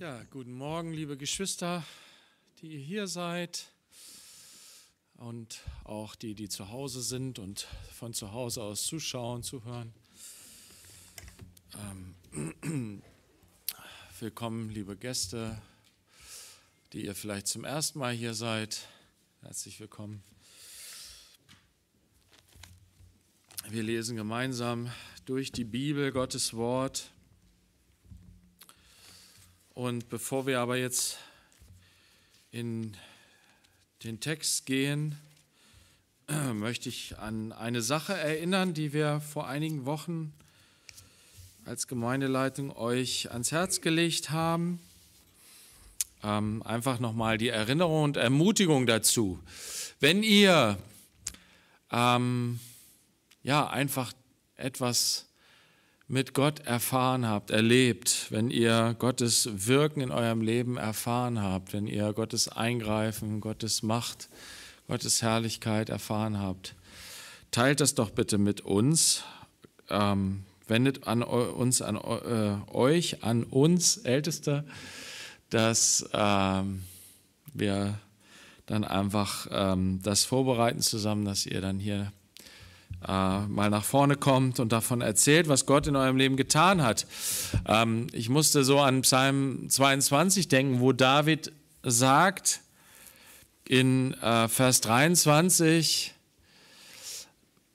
Ja, guten Morgen, liebe Geschwister, die ihr hier seid und auch die, die zu Hause sind und von zu Hause aus zuschauen, zuhören. Ähm, willkommen, liebe Gäste, die ihr vielleicht zum ersten Mal hier seid. Herzlich willkommen. Wir lesen gemeinsam durch die Bibel Gottes Wort und bevor wir aber jetzt in den Text gehen, möchte ich an eine Sache erinnern, die wir vor einigen Wochen als Gemeindeleitung euch ans Herz gelegt haben. Ähm, einfach nochmal die Erinnerung und Ermutigung dazu. Wenn ihr ähm, ja einfach etwas mit Gott erfahren habt, erlebt, wenn ihr Gottes Wirken in eurem Leben erfahren habt, wenn ihr Gottes Eingreifen, Gottes Macht, Gottes Herrlichkeit erfahren habt, teilt das doch bitte mit uns. Ähm, wendet an uns, an äh, euch, an uns Älteste, dass ähm, wir dann einfach ähm, das vorbereiten zusammen, dass ihr dann hier äh, mal nach vorne kommt und davon erzählt, was Gott in eurem Leben getan hat. Ähm, ich musste so an Psalm 22 denken, wo David sagt in äh, Vers 23,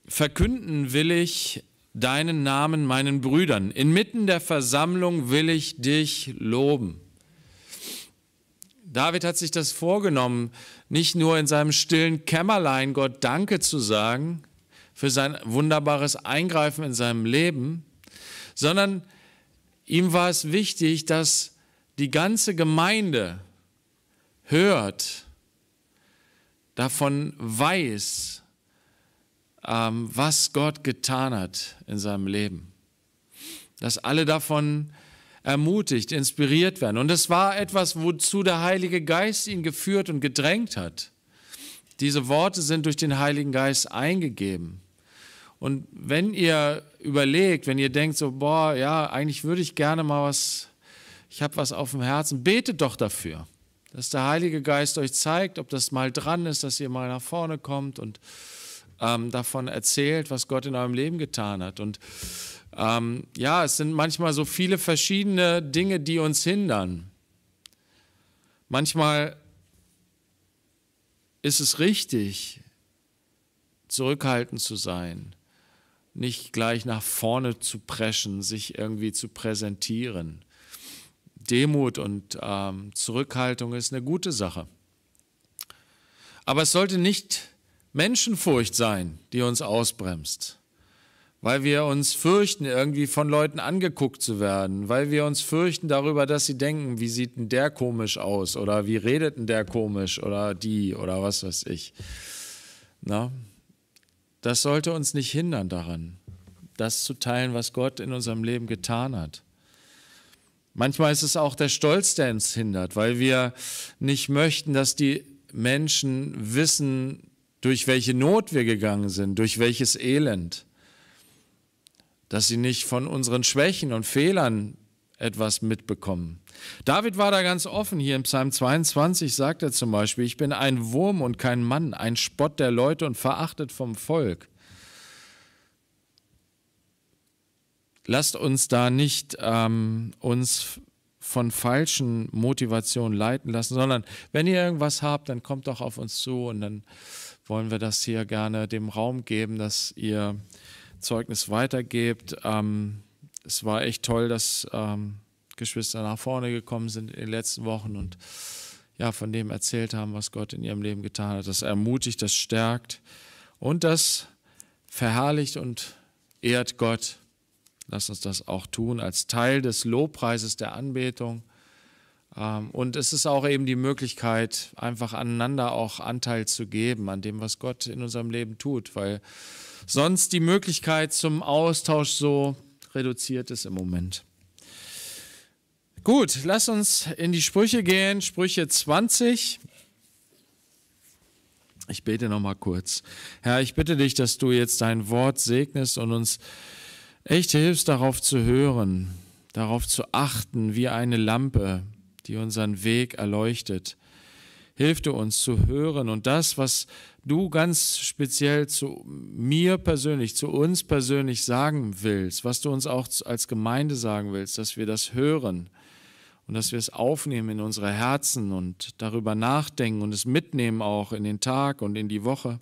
verkünden will ich deinen Namen meinen Brüdern, inmitten der Versammlung will ich dich loben. David hat sich das vorgenommen, nicht nur in seinem stillen Kämmerlein Gott Danke zu sagen, für sein wunderbares Eingreifen in seinem Leben, sondern ihm war es wichtig, dass die ganze Gemeinde hört, davon weiß, ähm, was Gott getan hat in seinem Leben. Dass alle davon ermutigt, inspiriert werden. Und es war etwas, wozu der Heilige Geist ihn geführt und gedrängt hat. Diese Worte sind durch den Heiligen Geist eingegeben. Und wenn ihr überlegt, wenn ihr denkt, so, boah, ja, eigentlich würde ich gerne mal was, ich habe was auf dem Herzen, betet doch dafür, dass der Heilige Geist euch zeigt, ob das mal dran ist, dass ihr mal nach vorne kommt und ähm, davon erzählt, was Gott in eurem Leben getan hat. Und ähm, ja, es sind manchmal so viele verschiedene Dinge, die uns hindern. Manchmal ist es richtig, zurückhaltend zu sein nicht gleich nach vorne zu preschen, sich irgendwie zu präsentieren. Demut und ähm, Zurückhaltung ist eine gute Sache. Aber es sollte nicht Menschenfurcht sein, die uns ausbremst, weil wir uns fürchten, irgendwie von Leuten angeguckt zu werden, weil wir uns fürchten darüber, dass sie denken, wie sieht denn der komisch aus oder wie redet denn der komisch oder die oder was weiß ich. Na? Das sollte uns nicht hindern daran, das zu teilen, was Gott in unserem Leben getan hat. Manchmal ist es auch der Stolz, der uns hindert, weil wir nicht möchten, dass die Menschen wissen, durch welche Not wir gegangen sind, durch welches Elend. Dass sie nicht von unseren Schwächen und Fehlern etwas mitbekommen. David war da ganz offen. Hier im Psalm 22 sagt er zum Beispiel, ich bin ein Wurm und kein Mann, ein Spott der Leute und verachtet vom Volk. Lasst uns da nicht ähm, uns von falschen Motivationen leiten lassen, sondern wenn ihr irgendwas habt, dann kommt doch auf uns zu und dann wollen wir das hier gerne dem Raum geben, dass ihr Zeugnis weitergebt. Ähm, es war echt toll, dass ähm, Geschwister nach vorne gekommen sind in den letzten Wochen und ja, von dem erzählt haben, was Gott in ihrem Leben getan hat. Das ermutigt, das stärkt und das verherrlicht und ehrt Gott. Lass uns das auch tun als Teil des Lobpreises der Anbetung. Ähm, und es ist auch eben die Möglichkeit, einfach aneinander auch Anteil zu geben an dem, was Gott in unserem Leben tut, weil sonst die Möglichkeit zum Austausch so reduziert ist im Moment. Gut, lass uns in die Sprüche gehen. Sprüche 20. Ich bete noch mal kurz. Herr, ich bitte dich, dass du jetzt dein Wort segnest und uns echt hilfst, darauf zu hören, darauf zu achten, wie eine Lampe, die unseren Weg erleuchtet. Hilf du uns zu hören und das, was du ganz speziell zu mir persönlich, zu uns persönlich sagen willst, was du uns auch als Gemeinde sagen willst, dass wir das hören und dass wir es aufnehmen in unsere Herzen und darüber nachdenken und es mitnehmen auch in den Tag und in die Woche.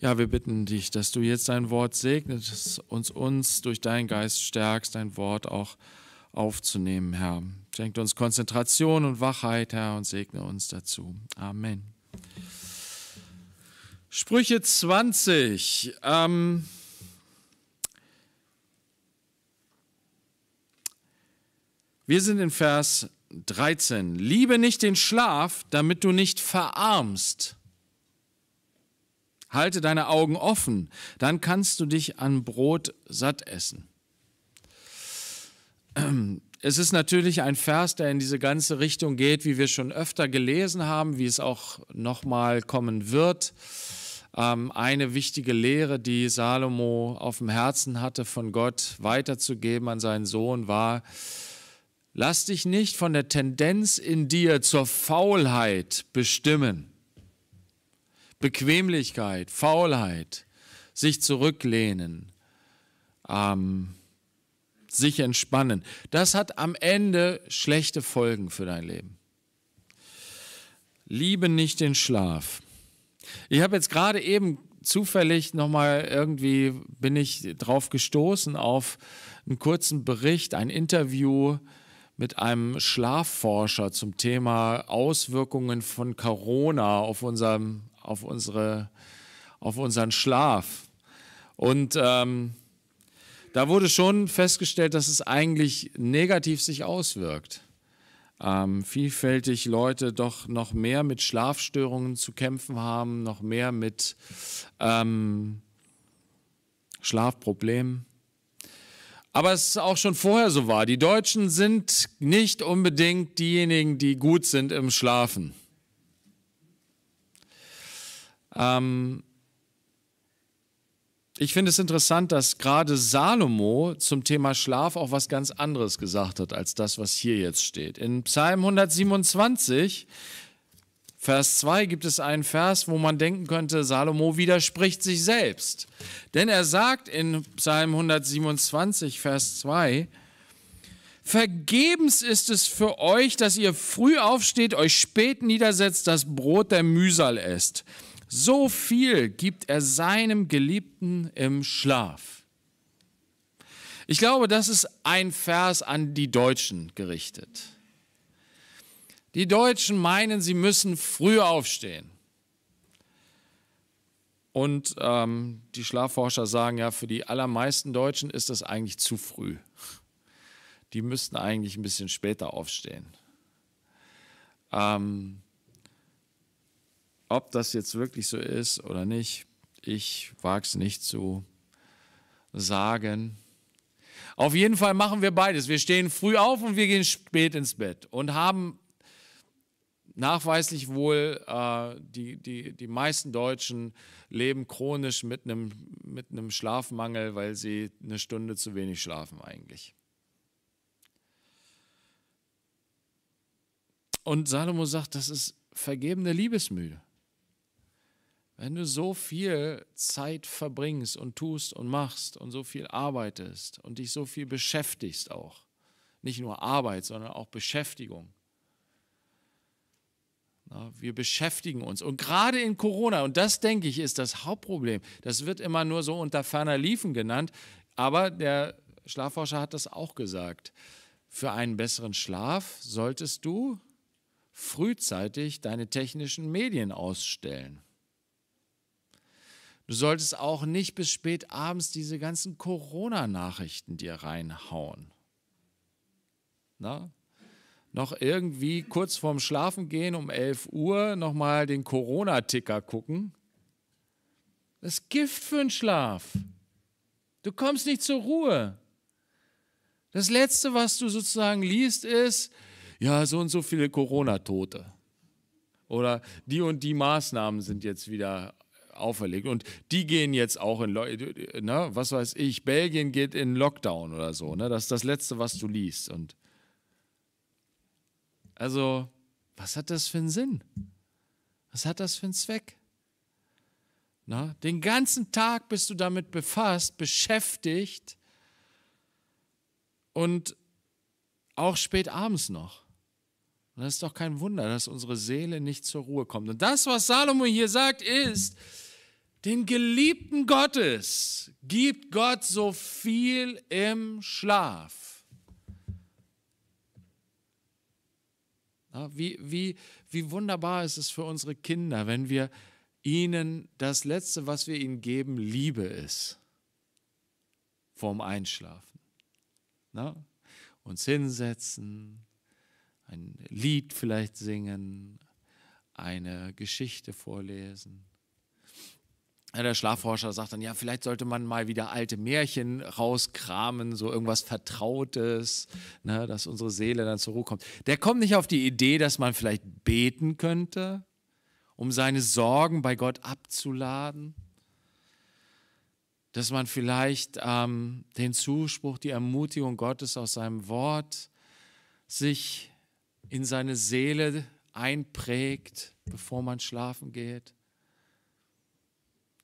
Ja, wir bitten dich, dass du jetzt dein Wort segnest, uns uns durch deinen Geist stärkst, dein Wort auch aufzunehmen, Herr. Schenkt uns Konzentration und Wachheit, Herr, und segne uns dazu. Amen. Sprüche 20. Ähm Wir sind in Vers 13. Liebe nicht den Schlaf, damit du nicht verarmst. Halte deine Augen offen, dann kannst du dich an Brot satt essen. Es ist natürlich ein Vers, der in diese ganze Richtung geht, wie wir schon öfter gelesen haben, wie es auch nochmal kommen wird. Ähm, eine wichtige Lehre, die Salomo auf dem Herzen hatte, von Gott weiterzugeben an seinen Sohn, war, Lass dich nicht von der Tendenz in dir zur Faulheit bestimmen. Bequemlichkeit, Faulheit, sich zurücklehnen, ähm, sich entspannen. Das hat am Ende schlechte Folgen für dein Leben. Liebe nicht den Schlaf. Ich habe jetzt gerade eben zufällig nochmal irgendwie bin ich drauf gestoßen auf einen kurzen Bericht, ein Interview mit einem Schlafforscher zum Thema Auswirkungen von Corona auf, unserem, auf, unsere, auf unseren Schlaf. Und ähm, da wurde schon festgestellt, dass es eigentlich negativ sich auswirkt. Ähm, vielfältig Leute doch noch mehr mit Schlafstörungen zu kämpfen haben, noch mehr mit ähm, Schlafproblemen aber es ist auch schon vorher so war. Die Deutschen sind nicht unbedingt diejenigen, die gut sind im Schlafen. Ähm ich finde es interessant, dass gerade Salomo zum Thema Schlaf auch was ganz anderes gesagt hat als das, was hier jetzt steht. In Psalm 127 Vers 2 gibt es einen Vers, wo man denken könnte, Salomo widerspricht sich selbst. Denn er sagt in Psalm 127, Vers 2, Vergebens ist es für euch, dass ihr früh aufsteht, euch spät niedersetzt, das Brot der Mühsal esst. So viel gibt er seinem Geliebten im Schlaf. Ich glaube, das ist ein Vers an die Deutschen gerichtet. Die Deutschen meinen, sie müssen früh aufstehen. Und ähm, die Schlafforscher sagen ja, für die allermeisten Deutschen ist das eigentlich zu früh. Die müssten eigentlich ein bisschen später aufstehen. Ähm, ob das jetzt wirklich so ist oder nicht, ich wage es nicht zu sagen. Auf jeden Fall machen wir beides. Wir stehen früh auf und wir gehen spät ins Bett und haben nachweislich wohl, äh, die, die, die meisten Deutschen leben chronisch mit einem mit einem Schlafmangel, weil sie eine Stunde zu wenig schlafen eigentlich. Und Salomo sagt, das ist vergebene Liebesmühe. Wenn du so viel Zeit verbringst und tust und machst und so viel arbeitest und dich so viel beschäftigst auch, nicht nur Arbeit, sondern auch Beschäftigung, wir beschäftigen uns. Und gerade in Corona, und das denke ich, ist das Hauptproblem. Das wird immer nur so unter ferner Liefen genannt. Aber der Schlafforscher hat das auch gesagt. Für einen besseren Schlaf solltest du frühzeitig deine technischen Medien ausstellen. Du solltest auch nicht bis spät abends diese ganzen Corona-Nachrichten dir reinhauen. Na? noch irgendwie kurz vorm Schlafengehen um 11 Uhr nochmal den Corona-Ticker gucken. Das ist Gift für den Schlaf. Du kommst nicht zur Ruhe. Das Letzte, was du sozusagen liest, ist, ja, so und so viele Corona-Tote. Oder die und die Maßnahmen sind jetzt wieder auferlegt. Und die gehen jetzt auch in, ne, was weiß ich, Belgien geht in Lockdown oder so. Ne? Das ist das Letzte, was du liest. Und also, was hat das für einen Sinn? Was hat das für einen Zweck? Na, den ganzen Tag bist du damit befasst, beschäftigt und auch spät abends noch. Und das ist doch kein Wunder, dass unsere Seele nicht zur Ruhe kommt. Und das, was Salomo hier sagt, ist, den Geliebten Gottes gibt Gott so viel im Schlaf. Wie, wie, wie wunderbar ist es für unsere Kinder, wenn wir ihnen das Letzte, was wir ihnen geben, Liebe ist. Vorm Einschlafen. Na? Uns hinsetzen, ein Lied vielleicht singen, eine Geschichte vorlesen der Schlafforscher sagt dann, ja, vielleicht sollte man mal wieder alte Märchen rauskramen, so irgendwas Vertrautes, ne, dass unsere Seele dann zur Ruhe kommt. Der kommt nicht auf die Idee, dass man vielleicht beten könnte, um seine Sorgen bei Gott abzuladen, dass man vielleicht ähm, den Zuspruch, die Ermutigung Gottes aus seinem Wort sich in seine Seele einprägt, bevor man schlafen geht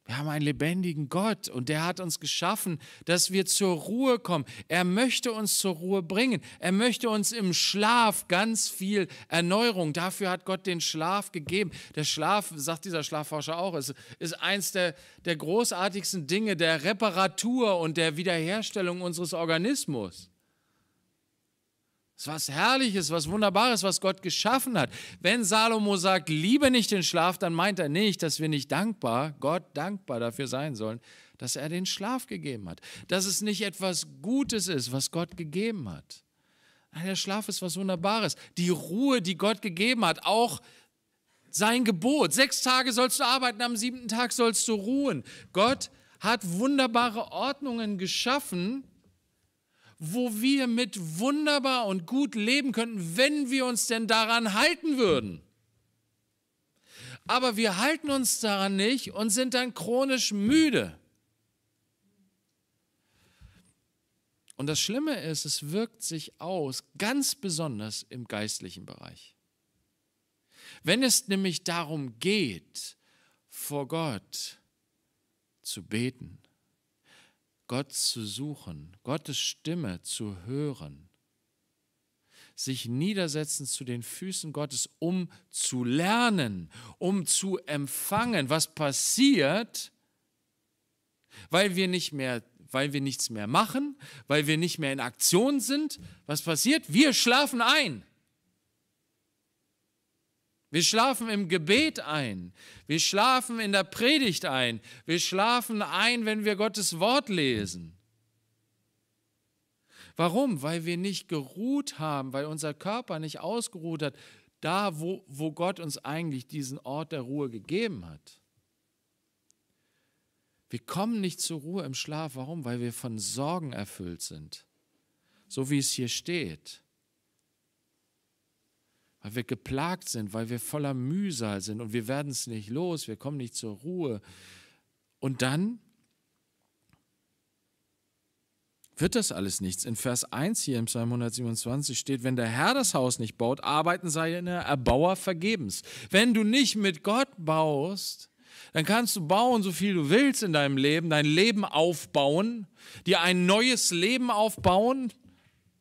wir haben einen lebendigen Gott und der hat uns geschaffen, dass wir zur Ruhe kommen. Er möchte uns zur Ruhe bringen. Er möchte uns im Schlaf ganz viel Erneuerung. Dafür hat Gott den Schlaf gegeben. Der Schlaf, sagt dieser Schlafforscher auch, ist, ist eins der, der großartigsten Dinge der Reparatur und der Wiederherstellung unseres Organismus ist was Herrliches, was Wunderbares, was Gott geschaffen hat. Wenn Salomo sagt, liebe nicht den Schlaf, dann meint er nicht, dass wir nicht dankbar, Gott dankbar dafür sein sollen, dass er den Schlaf gegeben hat. Dass es nicht etwas Gutes ist, was Gott gegeben hat. Der Schlaf ist was Wunderbares. Die Ruhe, die Gott gegeben hat, auch sein Gebot. Sechs Tage sollst du arbeiten, am siebten Tag sollst du ruhen. Gott hat wunderbare Ordnungen geschaffen, wo wir mit wunderbar und gut leben könnten, wenn wir uns denn daran halten würden. Aber wir halten uns daran nicht und sind dann chronisch müde. Und das Schlimme ist, es wirkt sich aus, ganz besonders im geistlichen Bereich. Wenn es nämlich darum geht, vor Gott zu beten, Gott zu suchen, Gottes Stimme zu hören, sich niedersetzen zu den Füßen Gottes, um zu lernen, um zu empfangen, was passiert, weil wir nicht mehr weil wir nichts mehr machen, weil wir nicht mehr in Aktion sind. Was passiert? Wir schlafen ein. Wir schlafen im Gebet ein. Wir schlafen in der Predigt ein. Wir schlafen ein, wenn wir Gottes Wort lesen. Warum? Weil wir nicht geruht haben, weil unser Körper nicht ausgeruht hat, da wo, wo Gott uns eigentlich diesen Ort der Ruhe gegeben hat. Wir kommen nicht zur Ruhe im Schlaf. Warum? Weil wir von Sorgen erfüllt sind. So wie es hier steht weil wir geplagt sind, weil wir voller Mühsal sind und wir werden es nicht los, wir kommen nicht zur Ruhe. Und dann wird das alles nichts. In Vers 1 hier im Psalm 127 steht, wenn der Herr das Haus nicht baut, arbeiten seine Erbauer vergebens. Wenn du nicht mit Gott baust, dann kannst du bauen, so viel du willst in deinem Leben, dein Leben aufbauen, dir ein neues Leben aufbauen,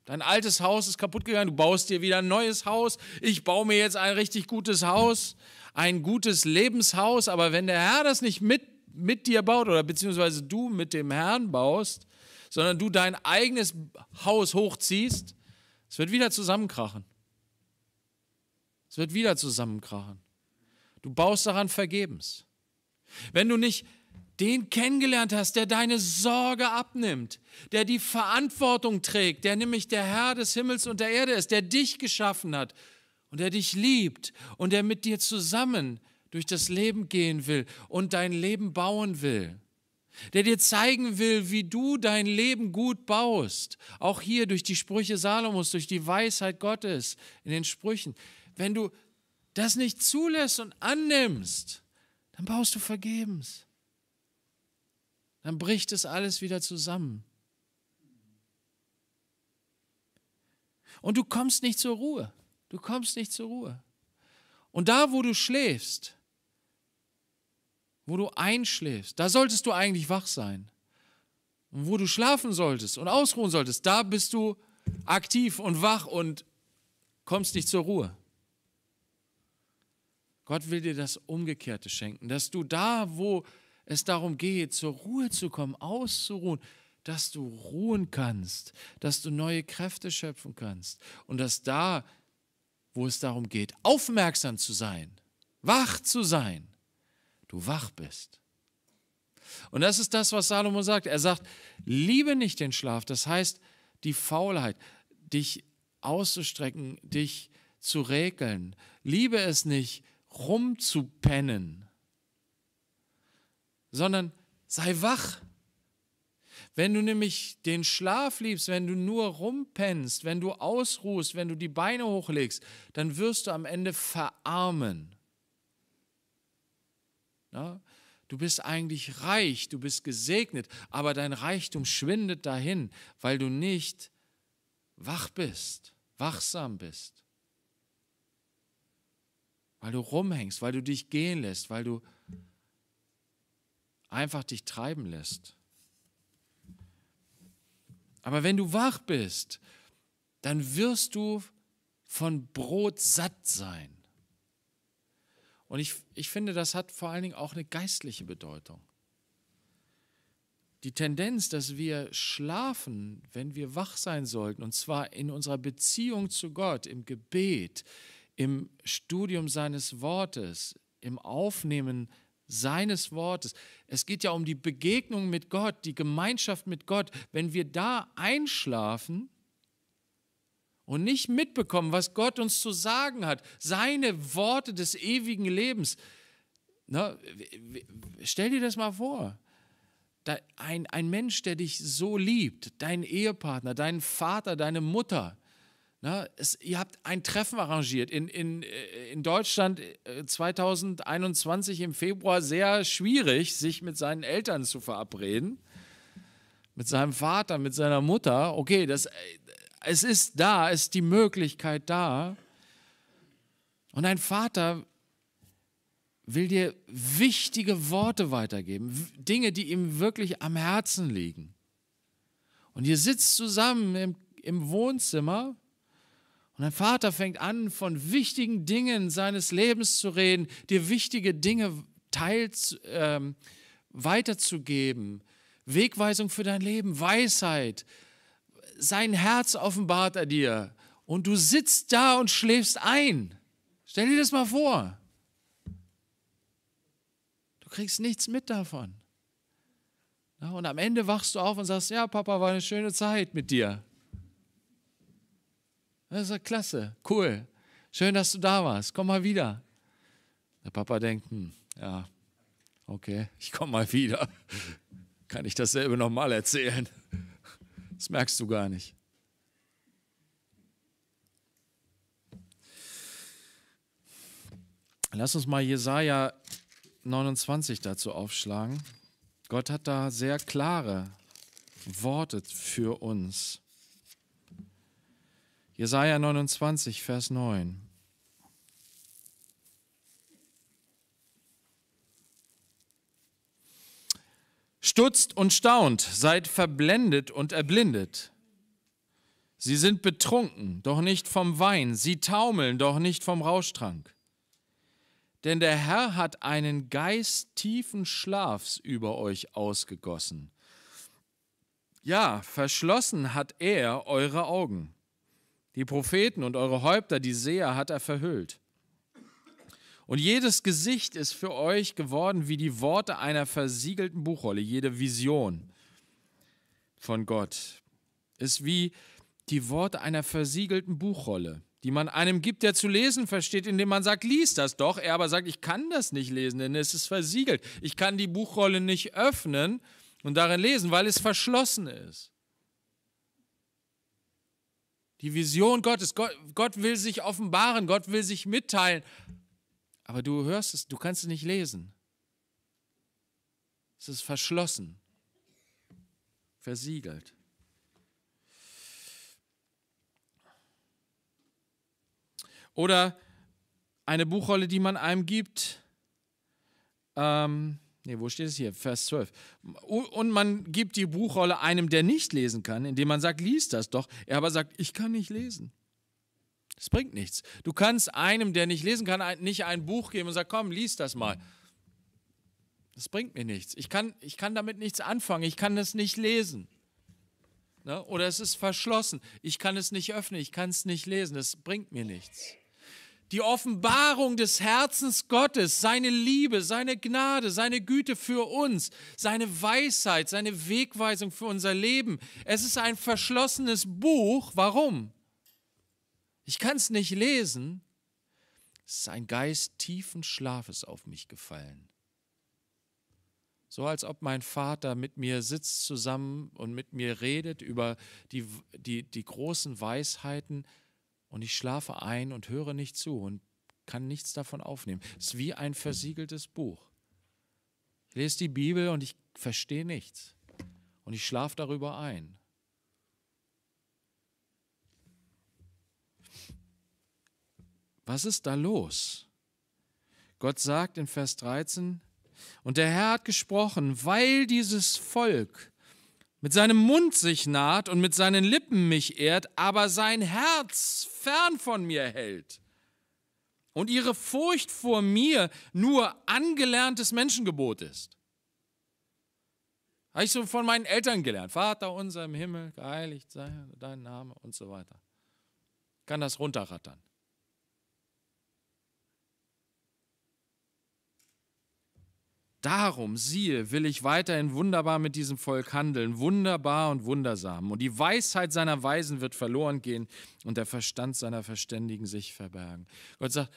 Dein altes Haus ist kaputt gegangen, du baust dir wieder ein neues Haus. Ich baue mir jetzt ein richtig gutes Haus, ein gutes Lebenshaus. Aber wenn der Herr das nicht mit, mit dir baut oder beziehungsweise du mit dem Herrn baust, sondern du dein eigenes Haus hochziehst, es wird wieder zusammenkrachen. Es wird wieder zusammenkrachen. Du baust daran vergebens. Wenn du nicht den kennengelernt hast, der deine Sorge abnimmt, der die Verantwortung trägt, der nämlich der Herr des Himmels und der Erde ist, der dich geschaffen hat und der dich liebt und der mit dir zusammen durch das Leben gehen will und dein Leben bauen will, der dir zeigen will, wie du dein Leben gut baust, auch hier durch die Sprüche Salomos, durch die Weisheit Gottes in den Sprüchen. Wenn du das nicht zulässt und annimmst, dann baust du vergebens dann bricht es alles wieder zusammen. Und du kommst nicht zur Ruhe. Du kommst nicht zur Ruhe. Und da, wo du schläfst, wo du einschläfst, da solltest du eigentlich wach sein. Und wo du schlafen solltest und ausruhen solltest, da bist du aktiv und wach und kommst nicht zur Ruhe. Gott will dir das Umgekehrte schenken, dass du da, wo du es darum geht, zur Ruhe zu kommen, auszuruhen, dass du ruhen kannst, dass du neue Kräfte schöpfen kannst und dass da, wo es darum geht, aufmerksam zu sein, wach zu sein, du wach bist. Und das ist das, was Salomo sagt. Er sagt, liebe nicht den Schlaf, das heißt die Faulheit, dich auszustrecken, dich zu regeln. Liebe es nicht, rumzupennen, sondern sei wach. Wenn du nämlich den Schlaf liebst, wenn du nur rumpennst, wenn du ausruhst, wenn du die Beine hochlegst, dann wirst du am Ende verarmen. Na? Du bist eigentlich reich, du bist gesegnet, aber dein Reichtum schwindet dahin, weil du nicht wach bist, wachsam bist. Weil du rumhängst, weil du dich gehen lässt, weil du einfach dich treiben lässt. Aber wenn du wach bist, dann wirst du von Brot satt sein. Und ich, ich finde, das hat vor allen Dingen auch eine geistliche Bedeutung. Die Tendenz, dass wir schlafen, wenn wir wach sein sollten, und zwar in unserer Beziehung zu Gott, im Gebet, im Studium seines Wortes, im Aufnehmen seines Wortes. Es geht ja um die Begegnung mit Gott, die Gemeinschaft mit Gott. Wenn wir da einschlafen und nicht mitbekommen, was Gott uns zu sagen hat, seine Worte des ewigen Lebens, na, stell dir das mal vor. ein, ein Mensch, der dich so liebt, dein Ehepartner, deinen Vater, deine Mutter, Ne, es, ihr habt ein Treffen arrangiert. In, in, äh, in Deutschland 2021 äh, im Februar sehr schwierig, sich mit seinen Eltern zu verabreden. Mit seinem Vater, mit seiner Mutter. Okay, das, äh, es ist da, es ist die Möglichkeit da. Und ein Vater will dir wichtige Worte weitergeben, Dinge, die ihm wirklich am Herzen liegen. Und ihr sitzt zusammen im, im Wohnzimmer und dein Vater fängt an, von wichtigen Dingen seines Lebens zu reden, dir wichtige Dinge teils, ähm, weiterzugeben, Wegweisung für dein Leben, Weisheit. Sein Herz offenbart er dir und du sitzt da und schläfst ein. Stell dir das mal vor. Du kriegst nichts mit davon. Und am Ende wachst du auf und sagst, ja, Papa, war eine schöne Zeit mit dir. Das ist klasse, cool. Schön, dass du da warst. Komm mal wieder. Der Papa denkt, hm, ja, okay, ich komm mal wieder. Kann ich dasselbe nochmal erzählen? Das merkst du gar nicht. Lass uns mal Jesaja 29 dazu aufschlagen. Gott hat da sehr klare Worte für uns. Jesaja 29, Vers 9. Stutzt und staunt, seid verblendet und erblindet. Sie sind betrunken, doch nicht vom Wein, sie taumeln, doch nicht vom Rauschtrank. Denn der Herr hat einen Geist tiefen Schlafs über euch ausgegossen. Ja, verschlossen hat er eure Augen. Die Propheten und eure Häupter, die Seher, hat er verhüllt. Und jedes Gesicht ist für euch geworden wie die Worte einer versiegelten Buchrolle. Jede Vision von Gott ist wie die Worte einer versiegelten Buchrolle, die man einem gibt, der zu lesen versteht, indem man sagt, lies das doch. Er aber sagt, ich kann das nicht lesen, denn es ist versiegelt. Ich kann die Buchrolle nicht öffnen und darin lesen, weil es verschlossen ist. Die Vision Gottes. Gott, Gott will sich offenbaren, Gott will sich mitteilen. Aber du hörst es, du kannst es nicht lesen. Es ist verschlossen, versiegelt. Oder eine Buchrolle, die man einem gibt, ähm, Nee, wo steht es hier? Vers 12. Und man gibt die Buchrolle einem, der nicht lesen kann, indem man sagt, lies das doch. Er aber sagt, ich kann nicht lesen. Das bringt nichts. Du kannst einem, der nicht lesen kann, nicht ein Buch geben und sagen, komm, lies das mal. Das bringt mir nichts. Ich kann, ich kann damit nichts anfangen. Ich kann das nicht lesen. Ne? Oder es ist verschlossen. Ich kann es nicht öffnen. Ich kann es nicht lesen. Das bringt mir nichts die Offenbarung des Herzens Gottes, seine Liebe, seine Gnade, seine Güte für uns, seine Weisheit, seine Wegweisung für unser Leben. Es ist ein verschlossenes Buch. Warum? Ich kann es nicht lesen. Es ist ein Geist tiefen Schlafes auf mich gefallen. So als ob mein Vater mit mir sitzt zusammen und mit mir redet über die, die, die großen Weisheiten und ich schlafe ein und höre nicht zu und kann nichts davon aufnehmen. Es ist wie ein versiegeltes Buch. Ich lese die Bibel und ich verstehe nichts und ich schlafe darüber ein. Was ist da los? Gott sagt in Vers 13, und der Herr hat gesprochen, weil dieses Volk mit seinem Mund sich naht und mit seinen Lippen mich ehrt, aber sein Herz fern von mir hält und ihre Furcht vor mir nur angelerntes Menschengebot ist. Habe ich so von meinen Eltern gelernt. Vater unser im Himmel, geheiligt sei dein Name und so weiter. Kann das runterrattern. Darum, siehe, will ich weiterhin wunderbar mit diesem Volk handeln, wunderbar und wundersam. Und die Weisheit seiner Weisen wird verloren gehen und der Verstand seiner Verständigen sich verbergen. Gott sagt,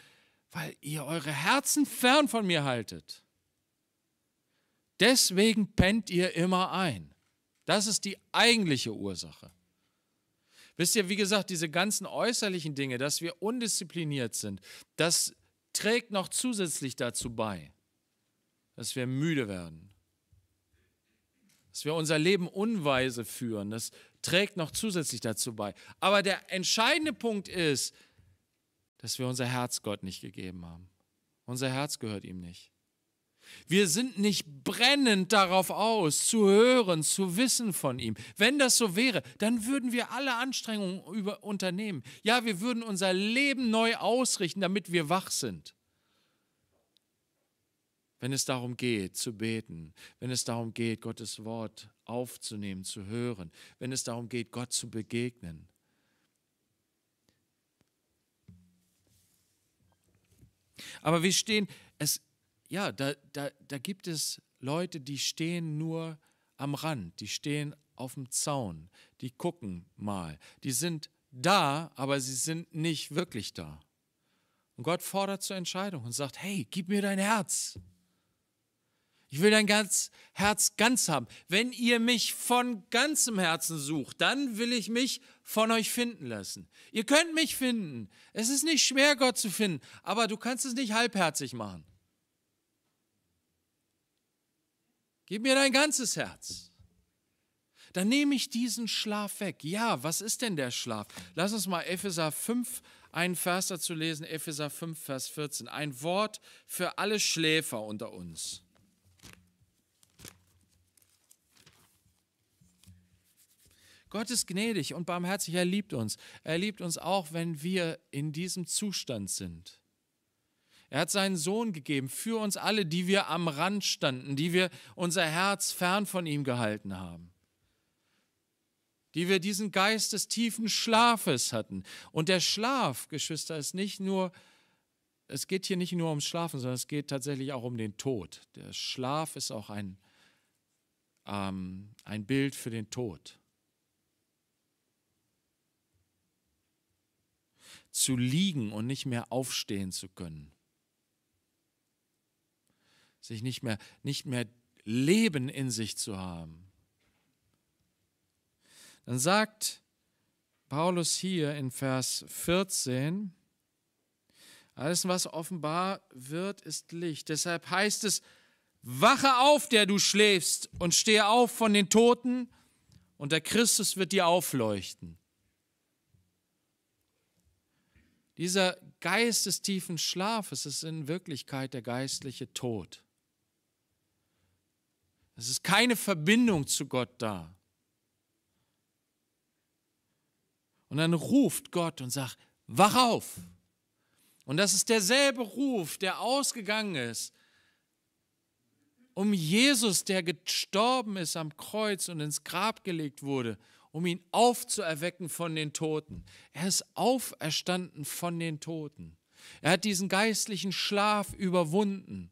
weil ihr eure Herzen fern von mir haltet. Deswegen pennt ihr immer ein. Das ist die eigentliche Ursache. Wisst ihr, wie gesagt, diese ganzen äußerlichen Dinge, dass wir undiszipliniert sind, das trägt noch zusätzlich dazu bei dass wir müde werden, dass wir unser Leben unweise führen. Das trägt noch zusätzlich dazu bei. Aber der entscheidende Punkt ist, dass wir unser Herz Gott nicht gegeben haben. Unser Herz gehört ihm nicht. Wir sind nicht brennend darauf aus, zu hören, zu wissen von ihm. Wenn das so wäre, dann würden wir alle Anstrengungen über, unternehmen. Ja, wir würden unser Leben neu ausrichten, damit wir wach sind wenn es darum geht, zu beten, wenn es darum geht, Gottes Wort aufzunehmen, zu hören, wenn es darum geht, Gott zu begegnen. Aber wir stehen, es, ja, da, da, da gibt es Leute, die stehen nur am Rand, die stehen auf dem Zaun, die gucken mal, die sind da, aber sie sind nicht wirklich da. Und Gott fordert zur Entscheidung und sagt, hey, gib mir dein Herz. Ich will dein ganz Herz ganz haben. Wenn ihr mich von ganzem Herzen sucht, dann will ich mich von euch finden lassen. Ihr könnt mich finden. Es ist nicht schwer, Gott zu finden, aber du kannst es nicht halbherzig machen. Gib mir dein ganzes Herz. Dann nehme ich diesen Schlaf weg. Ja, was ist denn der Schlaf? Lass uns mal Epheser 5 einen Vers dazu lesen, Epheser 5, Vers 14. Ein Wort für alle Schläfer unter uns. Gott ist gnädig und barmherzig, er liebt uns. Er liebt uns auch, wenn wir in diesem Zustand sind. Er hat seinen Sohn gegeben für uns alle, die wir am Rand standen, die wir unser Herz fern von ihm gehalten haben, die wir diesen Geist des tiefen Schlafes hatten. Und der Schlaf, Geschwister, ist nicht nur, es geht hier nicht nur ums Schlafen, sondern es geht tatsächlich auch um den Tod. Der Schlaf ist auch ein, ähm, ein Bild für den Tod. zu liegen und nicht mehr aufstehen zu können. Sich nicht mehr, nicht mehr Leben in sich zu haben. Dann sagt Paulus hier in Vers 14, alles, was offenbar wird, ist Licht. Deshalb heißt es, wache auf, der du schläfst, und stehe auf von den Toten, und der Christus wird dir aufleuchten. Dieser Geist des tiefen Schlafes ist in Wirklichkeit der geistliche Tod. Es ist keine Verbindung zu Gott da. Und dann ruft Gott und sagt, wach auf. Und das ist derselbe Ruf, der ausgegangen ist, um Jesus, der gestorben ist am Kreuz und ins Grab gelegt wurde um ihn aufzuerwecken von den Toten. Er ist auferstanden von den Toten. Er hat diesen geistlichen Schlaf überwunden.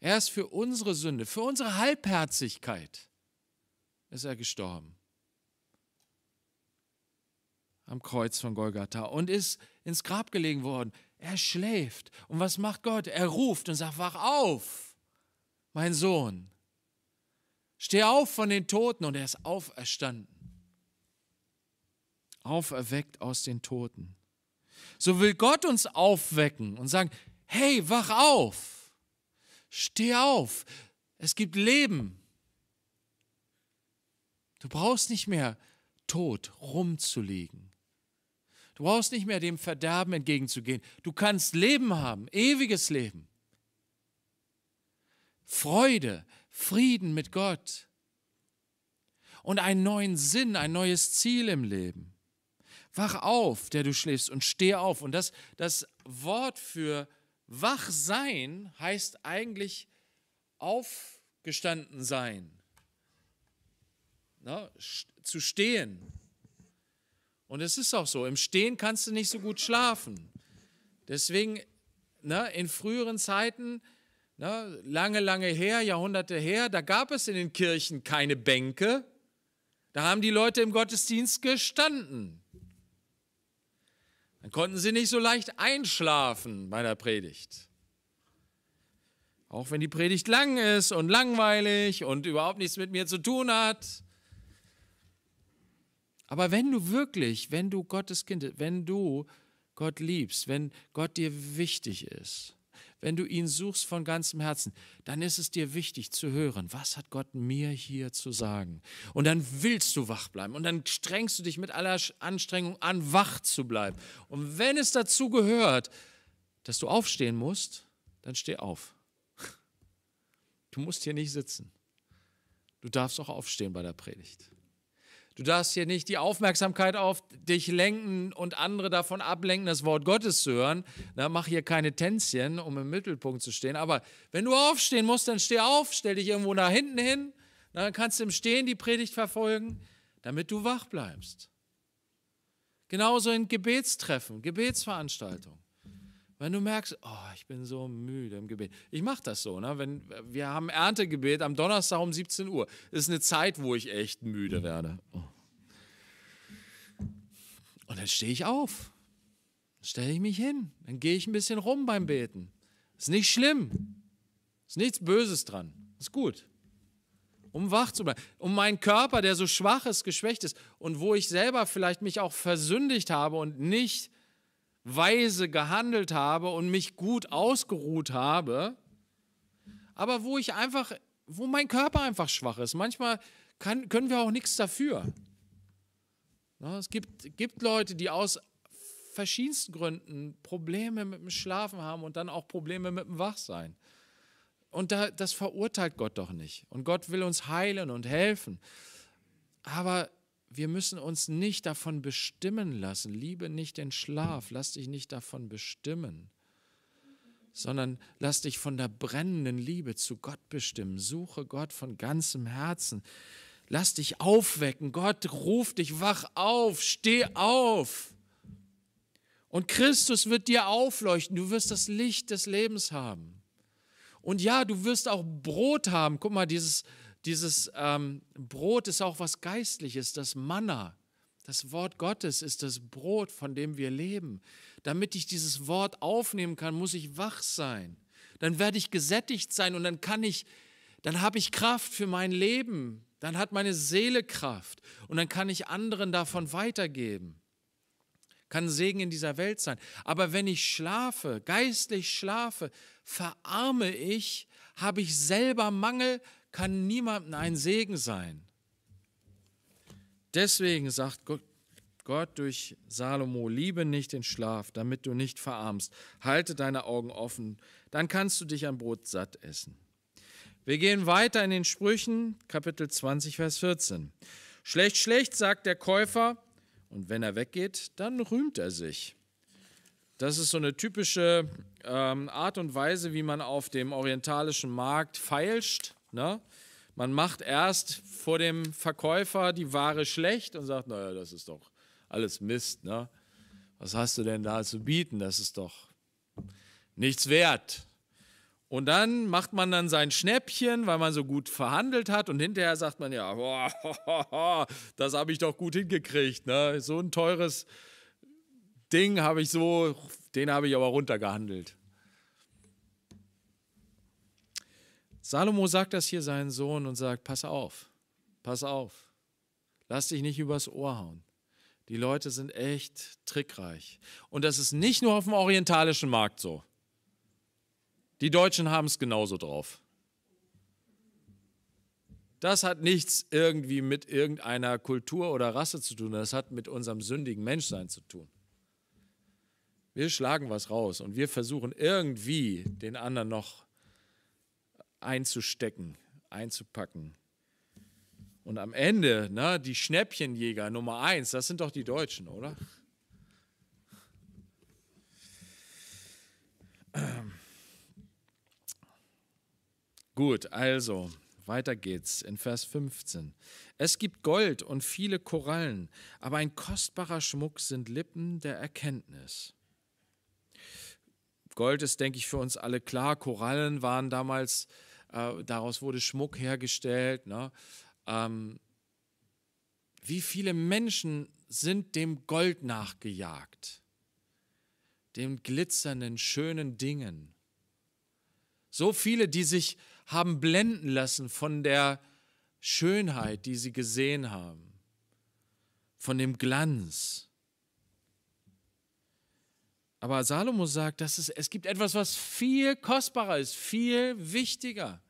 Er ist für unsere Sünde, für unsere Halbherzigkeit ist er gestorben am Kreuz von Golgatha und ist ins Grab gelegen worden. Er schläft. Und was macht Gott? Er ruft und sagt, wach auf, mein Sohn. Steh auf von den Toten und er ist auferstanden. Auferweckt aus den Toten. So will Gott uns aufwecken und sagen, hey, wach auf. Steh auf. Es gibt Leben. Du brauchst nicht mehr tot rumzuliegen. Du brauchst nicht mehr dem Verderben entgegenzugehen. Du kannst Leben haben, ewiges Leben. Freude, Frieden mit Gott und einen neuen Sinn, ein neues Ziel im Leben. Wach auf, der du schläfst, und steh auf. Und das, das Wort für wach sein heißt eigentlich aufgestanden sein, Na, zu stehen. Und es ist auch so, im Stehen kannst du nicht so gut schlafen. Deswegen, ne, in früheren Zeiten Ne, lange, lange her, Jahrhunderte her, da gab es in den Kirchen keine Bänke. Da haben die Leute im Gottesdienst gestanden. Dann konnten sie nicht so leicht einschlafen bei der Predigt. Auch wenn die Predigt lang ist und langweilig und überhaupt nichts mit mir zu tun hat. Aber wenn du wirklich, wenn du Gottes Kind, wenn du Gott liebst, wenn Gott dir wichtig ist, wenn du ihn suchst von ganzem Herzen, dann ist es dir wichtig zu hören, was hat Gott mir hier zu sagen. Und dann willst du wach bleiben und dann strengst du dich mit aller Anstrengung an, wach zu bleiben. Und wenn es dazu gehört, dass du aufstehen musst, dann steh auf. Du musst hier nicht sitzen. Du darfst auch aufstehen bei der Predigt. Du darfst hier nicht die Aufmerksamkeit auf dich lenken und andere davon ablenken, das Wort Gottes zu hören. Na, mach hier keine Tänzchen, um im Mittelpunkt zu stehen. Aber wenn du aufstehen musst, dann steh auf, stell dich irgendwo nach hinten hin. Na, dann kannst du im Stehen die Predigt verfolgen, damit du wach bleibst. Genauso in Gebetstreffen, Gebetsveranstaltungen. Wenn du merkst, oh, ich bin so müde im Gebet. Ich mache das so, ne? Wenn, wir haben Erntegebet am Donnerstag um 17 Uhr. Das ist eine Zeit, wo ich echt müde werde. Oh. Und dann stehe ich auf. Dann stelle ich mich hin. Dann gehe ich ein bisschen rum beim Beten. Ist nicht schlimm. Ist nichts Böses dran. Ist gut. Um wach zu bleiben. Um meinen Körper, der so schwach ist, geschwächt ist und wo ich selber vielleicht mich auch versündigt habe und nicht weise gehandelt habe und mich gut ausgeruht habe, aber wo ich einfach, wo mein Körper einfach schwach ist. Manchmal kann, können wir auch nichts dafür. Es gibt, gibt Leute, die aus verschiedensten Gründen Probleme mit dem Schlafen haben und dann auch Probleme mit dem Wachsein. Und da, das verurteilt Gott doch nicht. Und Gott will uns heilen und helfen. Aber wir müssen uns nicht davon bestimmen lassen. Liebe nicht den Schlaf, lass dich nicht davon bestimmen, sondern lass dich von der brennenden Liebe zu Gott bestimmen. Suche Gott von ganzem Herzen. Lass dich aufwecken. Gott ruft dich, wach auf, steh auf. Und Christus wird dir aufleuchten. Du wirst das Licht des Lebens haben. Und ja, du wirst auch Brot haben. Guck mal, dieses dieses ähm, Brot ist auch was Geistliches, das Manna. Das Wort Gottes ist das Brot, von dem wir leben. Damit ich dieses Wort aufnehmen kann, muss ich wach sein. Dann werde ich gesättigt sein und dann kann ich, dann habe ich Kraft für mein Leben. Dann hat meine Seele Kraft und dann kann ich anderen davon weitergeben kann Segen in dieser Welt sein. Aber wenn ich schlafe, geistlich schlafe, verarme ich, habe ich selber Mangel, kann niemandem ein Segen sein. Deswegen sagt Gott durch Salomo, liebe nicht den Schlaf, damit du nicht verarmst. Halte deine Augen offen, dann kannst du dich am Brot satt essen. Wir gehen weiter in den Sprüchen, Kapitel 20, Vers 14. Schlecht, schlecht, sagt der Käufer, und wenn er weggeht, dann rühmt er sich. Das ist so eine typische ähm, Art und Weise, wie man auf dem orientalischen Markt feilscht. Ne? Man macht erst vor dem Verkäufer die Ware schlecht und sagt, naja, das ist doch alles Mist. Ne? Was hast du denn da zu bieten? Das ist doch nichts wert. Und dann macht man dann sein Schnäppchen, weil man so gut verhandelt hat. Und hinterher sagt man ja, boah, das habe ich doch gut hingekriegt. Ne? So ein teures Ding habe ich so, den habe ich aber runtergehandelt. Salomo sagt das hier seinen Sohn und sagt, pass auf, pass auf, lass dich nicht übers Ohr hauen. Die Leute sind echt trickreich. Und das ist nicht nur auf dem orientalischen Markt so. Die Deutschen haben es genauso drauf. Das hat nichts irgendwie mit irgendeiner Kultur oder Rasse zu tun. Das hat mit unserem sündigen Menschsein zu tun. Wir schlagen was raus und wir versuchen irgendwie den anderen noch einzustecken, einzupacken. Und am Ende, ne, die Schnäppchenjäger Nummer eins, das sind doch die Deutschen, oder? Gut, also weiter geht's in Vers 15. Es gibt Gold und viele Korallen, aber ein kostbarer Schmuck sind Lippen der Erkenntnis. Gold ist, denke ich, für uns alle klar. Korallen waren damals äh, daraus wurde Schmuck hergestellt. Ne? Ähm, wie viele Menschen sind dem Gold nachgejagt, dem glitzernden, schönen Dingen? So viele, die sich haben blenden lassen von der Schönheit, die sie gesehen haben, von dem Glanz. Aber Salomo sagt, dass es, es gibt etwas, was viel kostbarer ist, viel wichtiger.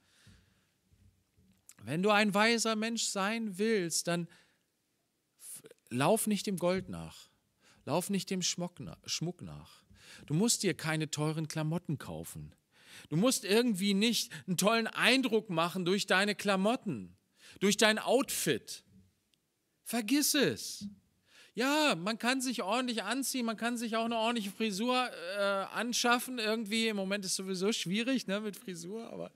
Wenn du ein weiser Mensch sein willst, dann lauf nicht dem Gold nach, lauf nicht dem Schmuck nach. Du musst dir keine teuren Klamotten kaufen. Du musst irgendwie nicht einen tollen Eindruck machen durch deine Klamotten, durch dein Outfit. Vergiss es ja, man kann sich ordentlich anziehen, man kann sich auch eine ordentliche Frisur äh, anschaffen. Irgendwie im Moment ist sowieso schwierig ne, mit Frisur, aber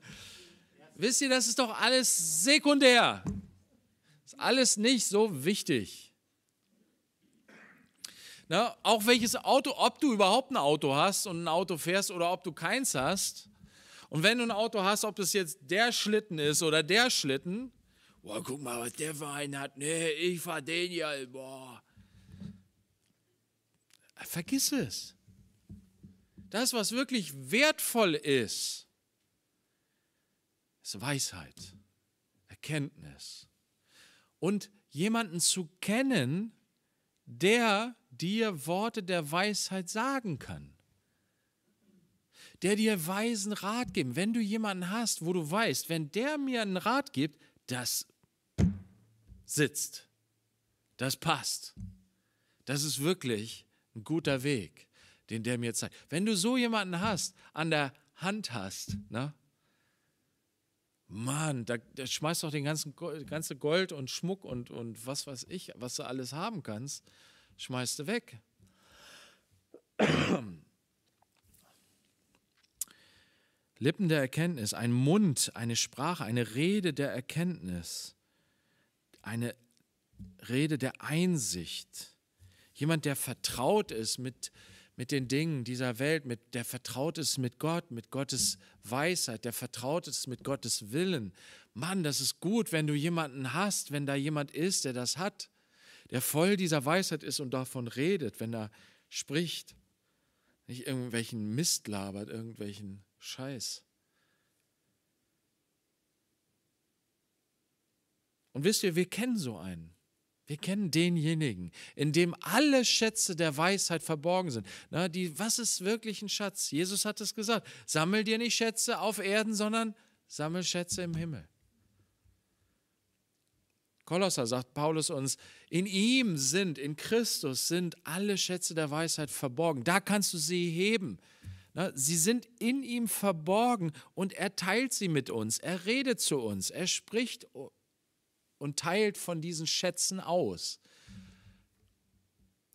wisst ihr, das ist doch alles sekundär. Ist alles nicht so wichtig. Na, ne, auch welches Auto, ob du überhaupt ein Auto hast und ein Auto fährst oder ob du keins hast. Und wenn du ein Auto hast, ob das jetzt der Schlitten ist oder der Schlitten, boah, guck mal, was der für einen hat. Nee, ich fahr den hier, boah. Vergiss es. Das, was wirklich wertvoll ist, ist Weisheit, Erkenntnis. Und jemanden zu kennen, der dir Worte der Weisheit sagen kann, der dir weisen Rat geben. Wenn du jemanden hast, wo du weißt, wenn der mir einen Rat gibt, das sitzt, das passt, das ist wirklich ein guter Weg, den der mir zeigt. Wenn du so jemanden hast, an der Hand hast, ne? Mann, da, da schmeißt doch den ganzen ganze Gold und Schmuck und, und was weiß ich, was du alles haben kannst, schmeißt du weg. Lippen der Erkenntnis, ein Mund, eine Sprache, eine Rede der Erkenntnis, eine Rede der Einsicht. Jemand, der vertraut ist mit, mit den Dingen dieser Welt, mit, der vertraut ist mit Gott, mit Gottes Weisheit, der vertraut ist mit Gottes Willen. Mann, das ist gut, wenn du jemanden hast, wenn da jemand ist, der das hat, der voll dieser Weisheit ist und davon redet, wenn er spricht, nicht irgendwelchen Mist labert, irgendwelchen Scheiß. Und wisst ihr, wir kennen so einen. Wir kennen denjenigen, in dem alle Schätze der Weisheit verborgen sind. Na, die, was ist wirklich ein Schatz? Jesus hat es gesagt. Sammel dir nicht Schätze auf Erden, sondern sammel Schätze im Himmel. Kolosser sagt Paulus uns, in ihm sind, in Christus sind alle Schätze der Weisheit verborgen. Da kannst du sie heben. Na, sie sind in ihm verborgen und er teilt sie mit uns. Er redet zu uns. Er spricht uns und teilt von diesen Schätzen aus.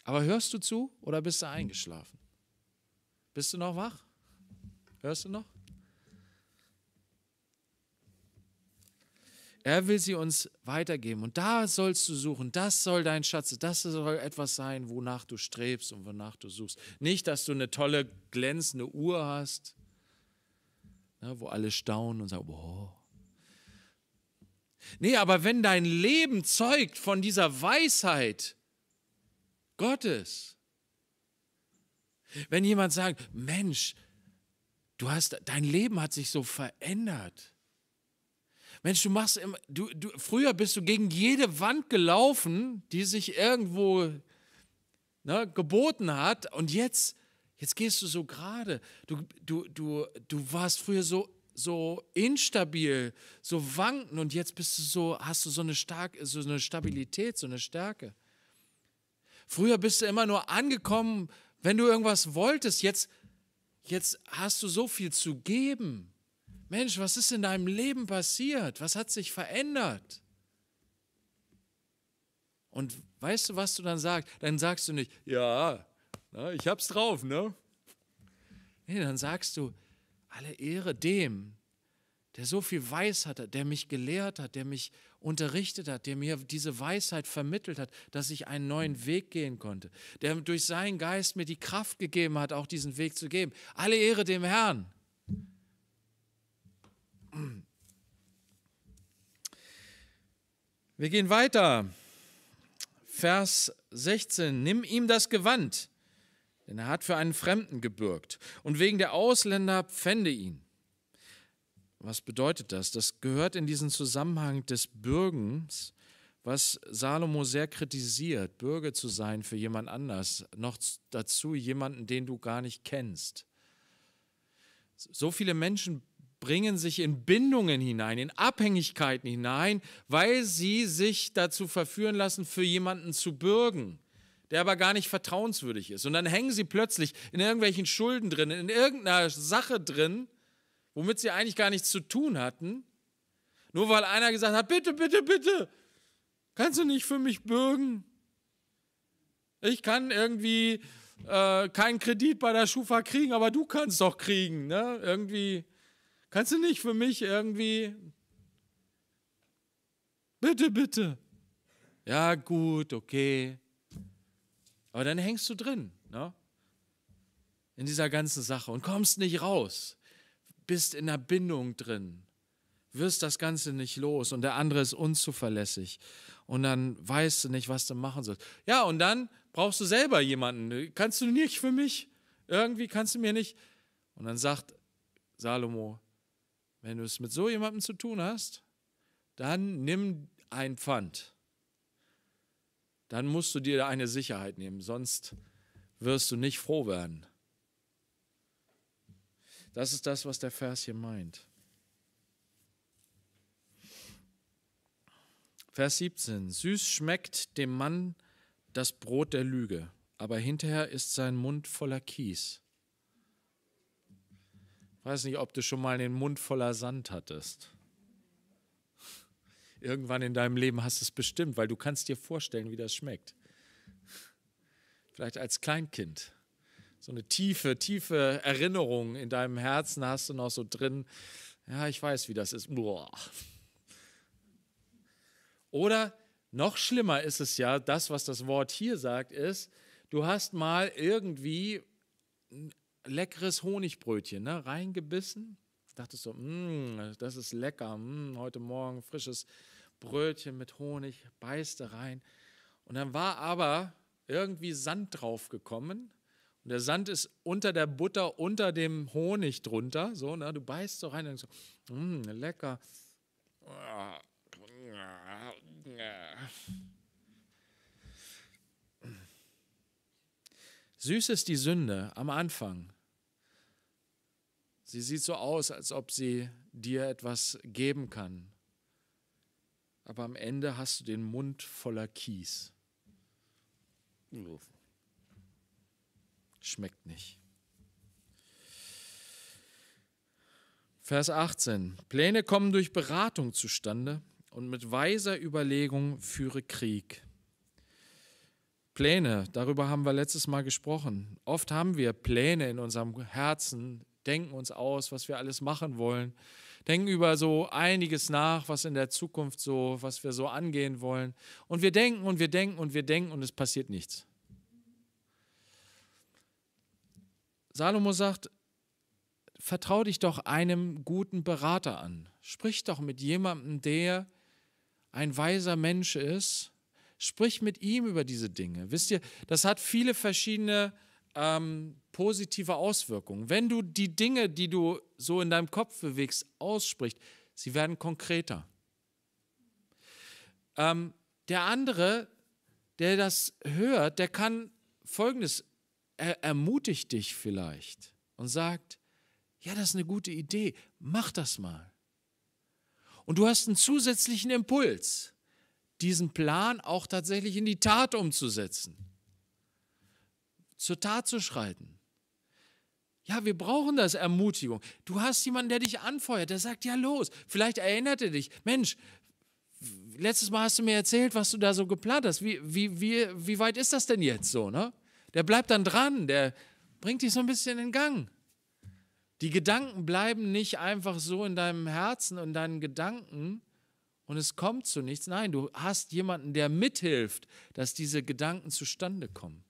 Aber hörst du zu oder bist du eingeschlafen? Bist du noch wach? Hörst du noch? Er will sie uns weitergeben und da sollst du suchen. Das soll dein Schatz, das soll etwas sein, wonach du strebst und wonach du suchst. Nicht, dass du eine tolle, glänzende Uhr hast, ne, wo alle staunen und sagen, wow, Nee, aber wenn dein Leben zeugt von dieser Weisheit Gottes, wenn jemand sagt, Mensch, du hast, dein Leben hat sich so verändert. Mensch, du machst immer, du, du, früher bist du gegen jede Wand gelaufen, die sich irgendwo ne, geboten hat, und jetzt, jetzt gehst du so gerade. Du, du, du, du warst früher so so instabil, so wanken und jetzt bist du so, hast du so eine, stark, so eine Stabilität, so eine Stärke. Früher bist du immer nur angekommen, wenn du irgendwas wolltest. Jetzt, jetzt hast du so viel zu geben. Mensch, was ist in deinem Leben passiert? Was hat sich verändert? Und weißt du, was du dann sagst? Dann sagst du nicht, ja, na, ich hab's drauf, ne? Nee, dann sagst du, alle Ehre dem, der so viel Weisheit hat, der mich gelehrt hat, der mich unterrichtet hat, der mir diese Weisheit vermittelt hat, dass ich einen neuen Weg gehen konnte, der durch seinen Geist mir die Kraft gegeben hat, auch diesen Weg zu geben. Alle Ehre dem Herrn. Wir gehen weiter. Vers 16. Nimm ihm das Gewand denn er hat für einen Fremden gebürgt und wegen der Ausländer pfände ihn. Was bedeutet das? Das gehört in diesen Zusammenhang des Bürgens, was Salomo sehr kritisiert, Bürger zu sein für jemand anders, noch dazu jemanden, den du gar nicht kennst. So viele Menschen bringen sich in Bindungen hinein, in Abhängigkeiten hinein, weil sie sich dazu verführen lassen, für jemanden zu bürgen der aber gar nicht vertrauenswürdig ist. Und dann hängen sie plötzlich in irgendwelchen Schulden drin, in irgendeiner Sache drin, womit sie eigentlich gar nichts zu tun hatten, nur weil einer gesagt hat, bitte, bitte, bitte, kannst du nicht für mich bürgen? Ich kann irgendwie äh, keinen Kredit bei der Schufa kriegen, aber du kannst doch kriegen, ne? Irgendwie, kannst du nicht für mich irgendwie, bitte, bitte. Ja, gut, okay. Aber dann hängst du drin, ne? in dieser ganzen Sache und kommst nicht raus, bist in der Bindung drin, wirst das Ganze nicht los und der andere ist unzuverlässig und dann weißt du nicht, was du machen sollst. Ja, und dann brauchst du selber jemanden. Kannst du nicht für mich? Irgendwie kannst du mir nicht. Und dann sagt Salomo, wenn du es mit so jemandem zu tun hast, dann nimm ein Pfand dann musst du dir eine Sicherheit nehmen, sonst wirst du nicht froh werden. Das ist das, was der Vers hier meint. Vers 17. Süß schmeckt dem Mann das Brot der Lüge, aber hinterher ist sein Mund voller Kies. Ich weiß nicht, ob du schon mal den Mund voller Sand hattest. Irgendwann in deinem Leben hast du es bestimmt, weil du kannst dir vorstellen, wie das schmeckt. Vielleicht als Kleinkind. So eine tiefe, tiefe Erinnerung in deinem Herzen hast du noch so drin. Ja, ich weiß, wie das ist. Boah. Oder noch schlimmer ist es ja, das, was das Wort hier sagt, ist, du hast mal irgendwie ein leckeres Honigbrötchen ne, reingebissen dachte so, mm, das ist lecker, mh, mm, heute Morgen frisches Brötchen mit Honig, beißte rein. Und dann war aber irgendwie Sand draufgekommen und der Sand ist unter der Butter, unter dem Honig drunter. So, ne? Du beißt so rein und denkst so, mm, lecker. Süß ist die Sünde am Anfang. Sie sieht so aus, als ob sie dir etwas geben kann. Aber am Ende hast du den Mund voller Kies. Schmeckt nicht. Vers 18. Pläne kommen durch Beratung zustande und mit weiser Überlegung führe Krieg. Pläne, darüber haben wir letztes Mal gesprochen. Oft haben wir Pläne in unserem Herzen, denken uns aus, was wir alles machen wollen, denken über so einiges nach, was in der Zukunft so, was wir so angehen wollen. Und wir denken und wir denken und wir denken und es passiert nichts. Salomo sagt, vertrau dich doch einem guten Berater an. Sprich doch mit jemandem, der ein weiser Mensch ist. Sprich mit ihm über diese Dinge. Wisst ihr, das hat viele verschiedene äh, ähm, positive Auswirkungen. Wenn du die Dinge, die du so in deinem Kopf bewegst, aussprichst, sie werden konkreter. Ähm, der andere, der das hört, der kann Folgendes, er ermutigt dich vielleicht und sagt, ja, das ist eine gute Idee, mach das mal. Und du hast einen zusätzlichen Impuls, diesen Plan auch tatsächlich in die Tat umzusetzen zur Tat zu schreiten. Ja, wir brauchen das, Ermutigung. Du hast jemanden, der dich anfeuert, der sagt, ja los, vielleicht erinnert er dich, Mensch, letztes Mal hast du mir erzählt, was du da so geplant hast, wie, wie, wie, wie weit ist das denn jetzt so, ne? Der bleibt dann dran, der bringt dich so ein bisschen in Gang. Die Gedanken bleiben nicht einfach so in deinem Herzen und deinen Gedanken und es kommt zu nichts. Nein, du hast jemanden, der mithilft, dass diese Gedanken zustande kommen.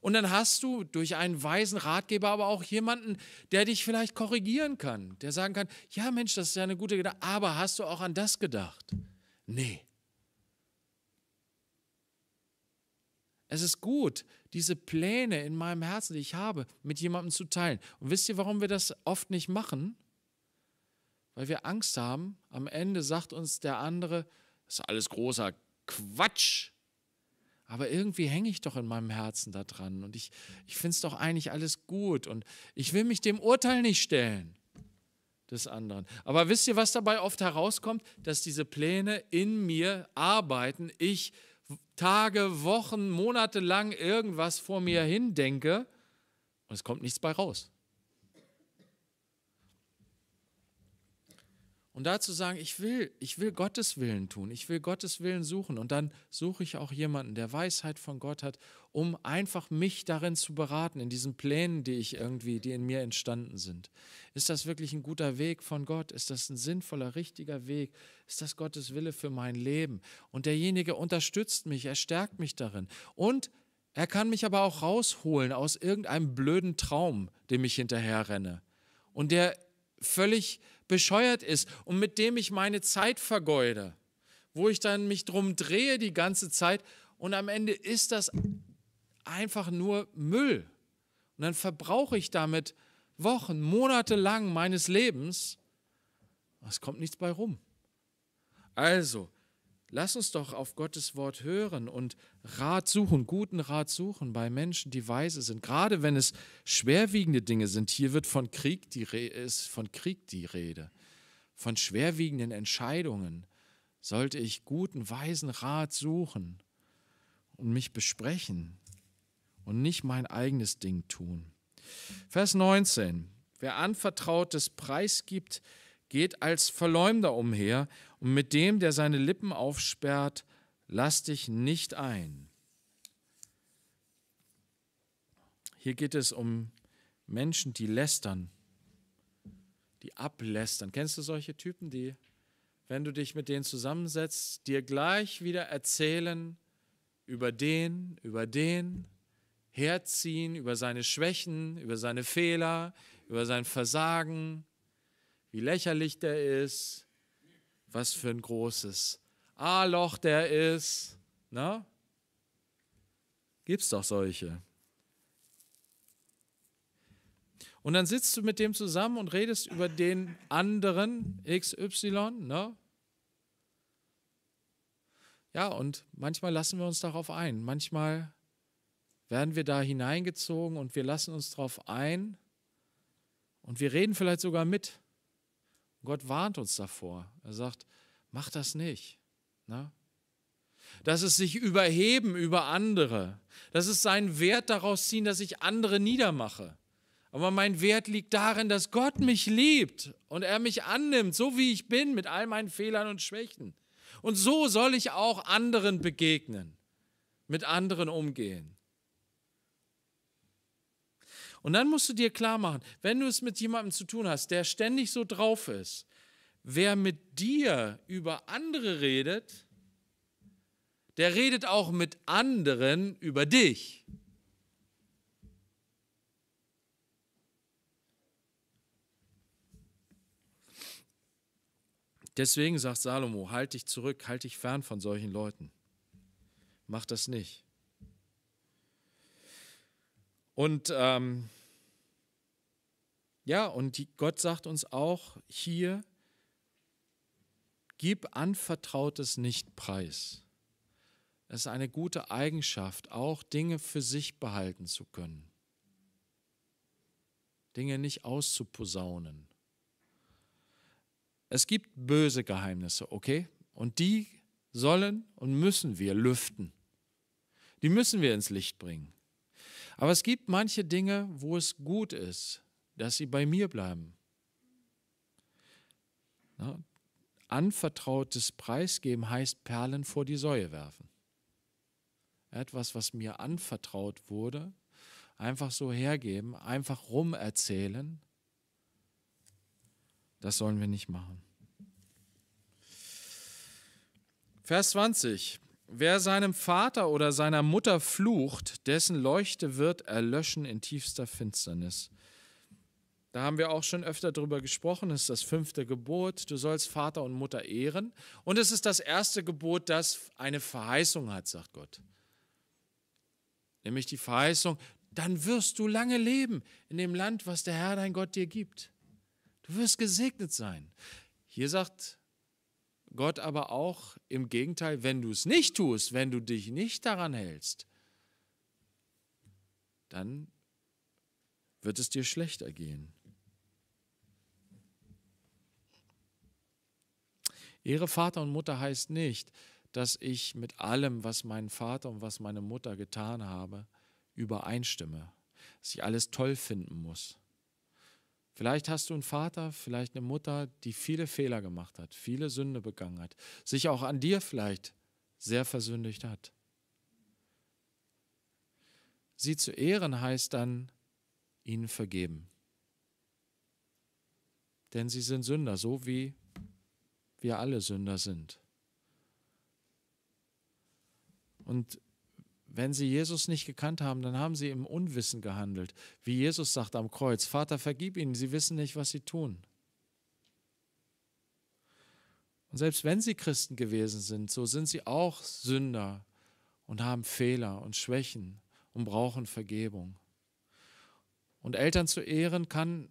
Und dann hast du durch einen weisen Ratgeber aber auch jemanden, der dich vielleicht korrigieren kann, der sagen kann, ja Mensch, das ist ja eine gute Gedanke, aber hast du auch an das gedacht? Nee. Es ist gut, diese Pläne in meinem Herzen, die ich habe, mit jemandem zu teilen. Und wisst ihr, warum wir das oft nicht machen? Weil wir Angst haben, am Ende sagt uns der andere, das ist alles großer Quatsch aber irgendwie hänge ich doch in meinem Herzen da dran und ich, ich finde es doch eigentlich alles gut und ich will mich dem Urteil nicht stellen des anderen. Aber wisst ihr, was dabei oft herauskommt? Dass diese Pläne in mir arbeiten, ich Tage, Wochen, Monate lang irgendwas vor mir hin denke und es kommt nichts bei raus. Und dazu sagen, ich will, ich will Gottes Willen tun, ich will Gottes Willen suchen. Und dann suche ich auch jemanden, der Weisheit von Gott hat, um einfach mich darin zu beraten, in diesen Plänen, die ich irgendwie, die in mir entstanden sind. Ist das wirklich ein guter Weg von Gott? Ist das ein sinnvoller, richtiger Weg? Ist das Gottes Wille für mein Leben? Und derjenige unterstützt mich, er stärkt mich darin. Und er kann mich aber auch rausholen aus irgendeinem blöden Traum, dem ich hinterherrenne. Und der völlig bescheuert ist und mit dem ich meine Zeit vergeude, wo ich dann mich drum drehe die ganze Zeit und am Ende ist das einfach nur Müll. Und dann verbrauche ich damit Wochen, Monate lang meines Lebens. Es kommt nichts bei rum. Also, Lass uns doch auf Gottes Wort hören und Rat suchen, guten Rat suchen bei Menschen, die weise sind, gerade wenn es schwerwiegende Dinge sind. Hier wird von Krieg die ist von Krieg die Rede, von schwerwiegenden Entscheidungen. Sollte ich guten, weisen Rat suchen und mich besprechen und nicht mein eigenes Ding tun. Vers 19. Wer Anvertrautes Preis gibt, geht als Verleumder umher und mit dem, der seine Lippen aufsperrt, lass dich nicht ein. Hier geht es um Menschen, die lästern, die ablästern. Kennst du solche Typen, die, wenn du dich mit denen zusammensetzt, dir gleich wieder erzählen über den, über den, herziehen, über seine Schwächen, über seine Fehler, über sein Versagen, wie lächerlich der ist, was für ein großes A-Loch der ist. Na? Ne? Gibt's doch solche. Und dann sitzt du mit dem zusammen und redest über den anderen XY, ne? Ja, und manchmal lassen wir uns darauf ein. Manchmal werden wir da hineingezogen und wir lassen uns darauf ein und wir reden vielleicht sogar mit. Gott warnt uns davor. Er sagt, mach das nicht. Na? Ne? Das ist sich überheben über andere. Das ist seinen Wert daraus ziehen, dass ich andere niedermache. Aber mein Wert liegt darin, dass Gott mich liebt und er mich annimmt, so wie ich bin, mit all meinen Fehlern und Schwächen. Und so soll ich auch anderen begegnen, mit anderen umgehen. Und dann musst du dir klar machen, wenn du es mit jemandem zu tun hast, der ständig so drauf ist, wer mit dir über andere redet, der redet auch mit anderen über dich. Deswegen sagt Salomo, halt dich zurück, halt dich fern von solchen Leuten. Mach das nicht. Und ähm, ja, und Gott sagt uns auch hier, gib Anvertrautes nicht preis. Es ist eine gute Eigenschaft, auch Dinge für sich behalten zu können. Dinge nicht auszuposaunen. Es gibt böse Geheimnisse, okay? Und die sollen und müssen wir lüften. Die müssen wir ins Licht bringen. Aber es gibt manche Dinge, wo es gut ist, dass sie bei mir bleiben. Na, anvertrautes Preisgeben heißt Perlen vor die Säue werfen. Etwas, was mir anvertraut wurde, einfach so hergeben, einfach rumerzählen, das sollen wir nicht machen. Vers 20. Wer seinem Vater oder seiner Mutter flucht, dessen Leuchte wird erlöschen in tiefster Finsternis. Da haben wir auch schon öfter drüber gesprochen, das ist das fünfte Gebot, du sollst Vater und Mutter ehren. Und es ist das erste Gebot, das eine Verheißung hat, sagt Gott. Nämlich die Verheißung, dann wirst du lange leben in dem Land, was der Herr dein Gott dir gibt. Du wirst gesegnet sein. Hier sagt Gott aber auch im Gegenteil, wenn du es nicht tust, wenn du dich nicht daran hältst, dann wird es dir schlechter gehen. Ehre Vater und Mutter heißt nicht, dass ich mit allem, was mein Vater und was meine Mutter getan habe, übereinstimme, dass ich alles toll finden muss, Vielleicht hast du einen Vater, vielleicht eine Mutter, die viele Fehler gemacht hat, viele Sünde begangen hat, sich auch an dir vielleicht sehr versündigt hat. Sie zu ehren heißt dann, ihnen vergeben. Denn sie sind Sünder, so wie wir alle Sünder sind. Und wenn sie Jesus nicht gekannt haben, dann haben sie im Unwissen gehandelt. Wie Jesus sagt am Kreuz, Vater, vergib ihnen, sie wissen nicht, was sie tun. Und selbst wenn sie Christen gewesen sind, so sind sie auch Sünder und haben Fehler und Schwächen und brauchen Vergebung. Und Eltern zu ehren kann,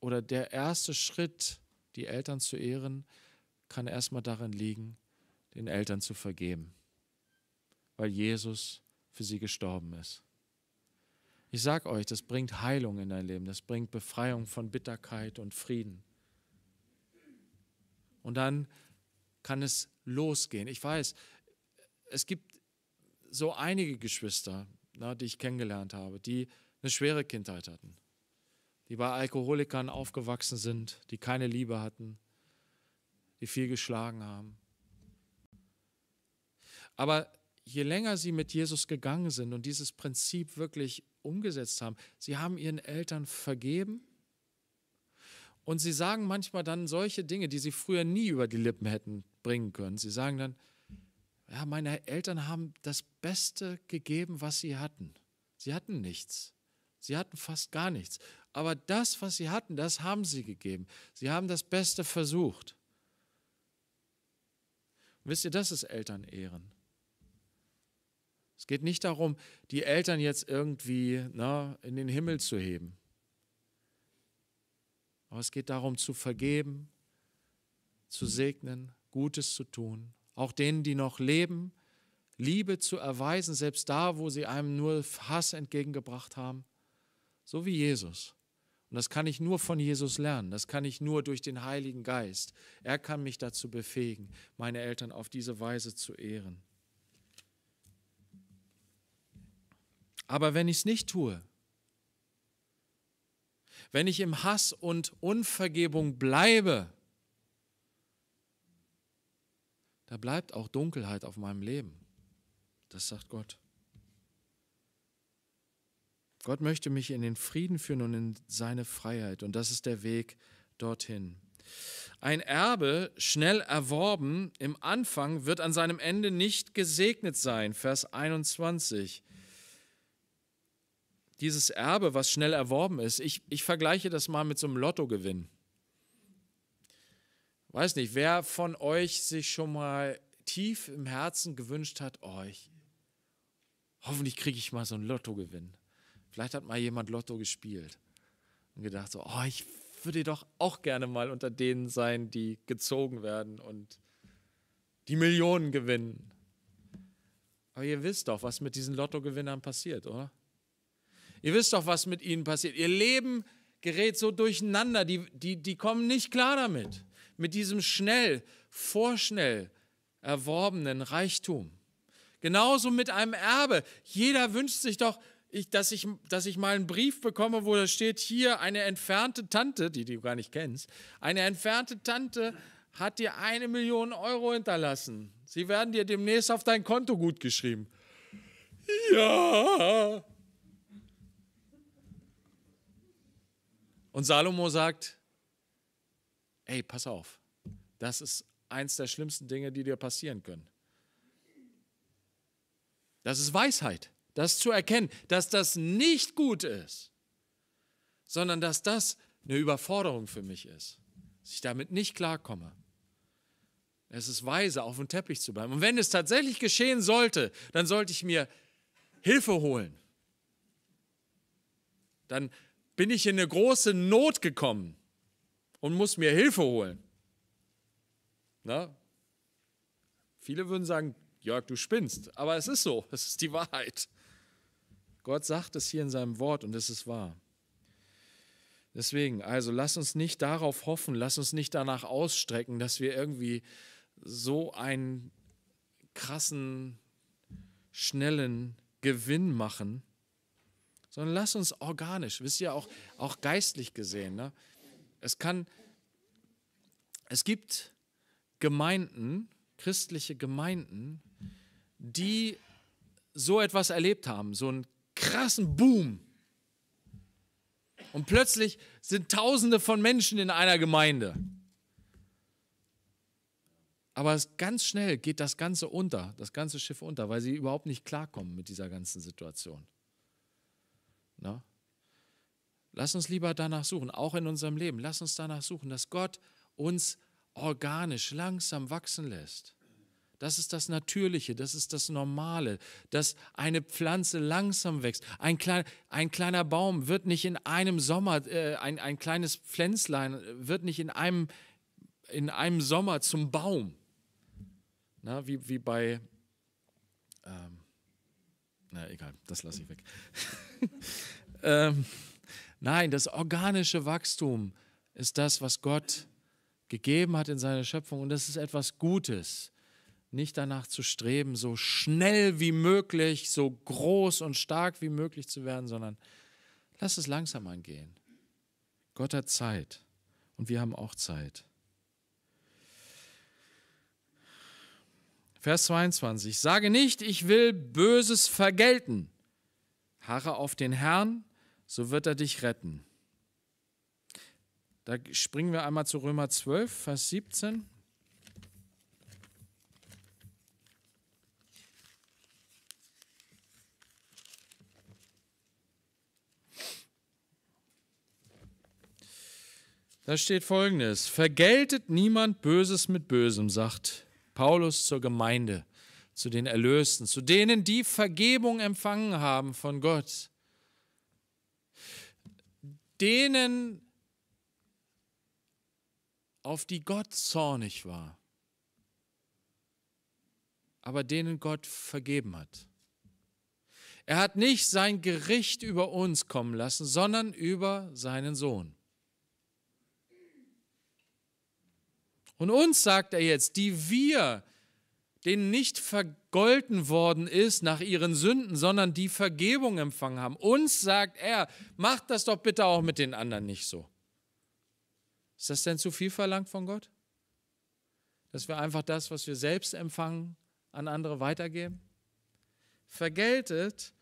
oder der erste Schritt, die Eltern zu ehren, kann erstmal darin liegen, den Eltern zu vergeben weil Jesus für sie gestorben ist. Ich sage euch, das bringt Heilung in dein Leben, das bringt Befreiung von Bitterkeit und Frieden. Und dann kann es losgehen. Ich weiß, es gibt so einige Geschwister, na, die ich kennengelernt habe, die eine schwere Kindheit hatten, die bei Alkoholikern aufgewachsen sind, die keine Liebe hatten, die viel geschlagen haben. Aber je länger sie mit Jesus gegangen sind und dieses Prinzip wirklich umgesetzt haben, sie haben ihren Eltern vergeben und sie sagen manchmal dann solche Dinge, die sie früher nie über die Lippen hätten bringen können. Sie sagen dann, ja, meine Eltern haben das Beste gegeben, was sie hatten. Sie hatten nichts. Sie hatten fast gar nichts. Aber das, was sie hatten, das haben sie gegeben. Sie haben das Beste versucht. wisst ihr, das ist Eltern ehren. Es geht nicht darum, die Eltern jetzt irgendwie na, ne, in den Himmel zu heben. Aber es geht darum, zu vergeben, zu segnen, Gutes zu tun, auch denen, die noch leben, Liebe zu erweisen, selbst da, wo sie einem nur Hass entgegengebracht haben, so wie Jesus. Und das kann ich nur von Jesus lernen, das kann ich nur durch den Heiligen Geist. Er kann mich dazu befähigen, meine Eltern auf diese Weise zu ehren. Aber wenn ich es nicht tue, wenn ich im Hass und Unvergebung bleibe, da bleibt auch Dunkelheit auf meinem Leben. Das sagt Gott. Gott möchte mich in den Frieden führen und in seine Freiheit. Und das ist der Weg dorthin. Ein Erbe, schnell erworben, im Anfang wird an seinem Ende nicht gesegnet sein. Vers 21 dieses Erbe, was schnell erworben ist, ich, ich vergleiche das mal mit so einem Lottogewinn. Weiß nicht, wer von euch sich schon mal tief im Herzen gewünscht hat, oh, hoffentlich kriege ich mal so einen Lottogewinn. Vielleicht hat mal jemand Lotto gespielt und gedacht so, oh, ich würde doch auch gerne mal unter denen sein, die gezogen werden und die Millionen gewinnen. Aber ihr wisst doch, was mit diesen Lottogewinnern passiert, oder? Ihr wisst doch, was mit ihnen passiert. Ihr Leben gerät so durcheinander. Die, die, die kommen nicht klar damit. Mit diesem schnell, vorschnell erworbenen Reichtum. Genauso mit einem Erbe. Jeder wünscht sich doch, ich, dass, ich, dass ich mal einen Brief bekomme, wo da steht, hier eine entfernte Tante, die du gar nicht kennst, eine entfernte Tante hat dir eine Million Euro hinterlassen. Sie werden dir demnächst auf dein Konto gut geschrieben. Ja, Und Salomo sagt, ey, pass auf, das ist eins der schlimmsten Dinge, die dir passieren können. Das ist Weisheit, das zu erkennen, dass das nicht gut ist, sondern dass das eine Überforderung für mich ist, dass ich damit nicht klarkomme. Es ist weise, auf dem Teppich zu bleiben. Und wenn es tatsächlich geschehen sollte, dann sollte ich mir Hilfe holen. Dann bin ich in eine große Not gekommen und muss mir Hilfe holen. Na? Viele würden sagen, Jörg, du spinnst. Aber es ist so, es ist die Wahrheit. Gott sagt es hier in seinem Wort und es ist wahr. Deswegen, also lass uns nicht darauf hoffen, lass uns nicht danach ausstrecken, dass wir irgendwie so einen krassen, schnellen Gewinn machen, sondern lass uns organisch, wisst ihr, auch, auch geistlich gesehen. Ne? Es kann, es gibt Gemeinden, christliche Gemeinden, die so etwas erlebt haben, so einen krassen Boom. Und plötzlich sind Tausende von Menschen in einer Gemeinde. Aber ganz schnell geht das Ganze unter, das ganze Schiff unter, weil sie überhaupt nicht klarkommen mit dieser ganzen Situation. Ne? Lass uns lieber danach suchen, auch in unserem Leben. Lass uns danach suchen, dass Gott uns organisch langsam wachsen lässt. Das ist das Natürliche, das ist das Normale, dass eine Pflanze langsam wächst. Ein, klein, ein kleiner Baum wird nicht in einem Sommer, äh, ein, ein kleines Pflänzlein wird nicht in einem, in einem Sommer zum Baum. Na, wie, wie bei ähm, na, egal, das lasse ich weg. ähm, nein, das organische Wachstum ist das, was Gott gegeben hat in seiner Schöpfung und das ist etwas Gutes. Nicht danach zu streben, so schnell wie möglich, so groß und stark wie möglich zu werden, sondern lass es langsam angehen. Gott hat Zeit und wir haben auch Zeit. Vers 22. Sage nicht, ich will Böses vergelten. Harre auf den Herrn, so wird er dich retten. Da springen wir einmal zu Römer 12, Vers 17. Da steht folgendes: Vergeltet niemand Böses mit Bösem, sagt Paulus zur Gemeinde, zu den Erlösten, zu denen, die Vergebung empfangen haben von Gott, denen, auf die Gott zornig war, aber denen Gott vergeben hat. Er hat nicht sein Gericht über uns kommen lassen, sondern über seinen Sohn. Und uns sagt er jetzt, die wir, denen nicht vergolten worden ist nach ihren Sünden, sondern die Vergebung empfangen haben, uns sagt er, macht das doch bitte auch mit den anderen nicht so. Ist das denn zu viel verlangt von Gott? Dass wir einfach das, was wir selbst empfangen, an andere weitergeben? Vergeltet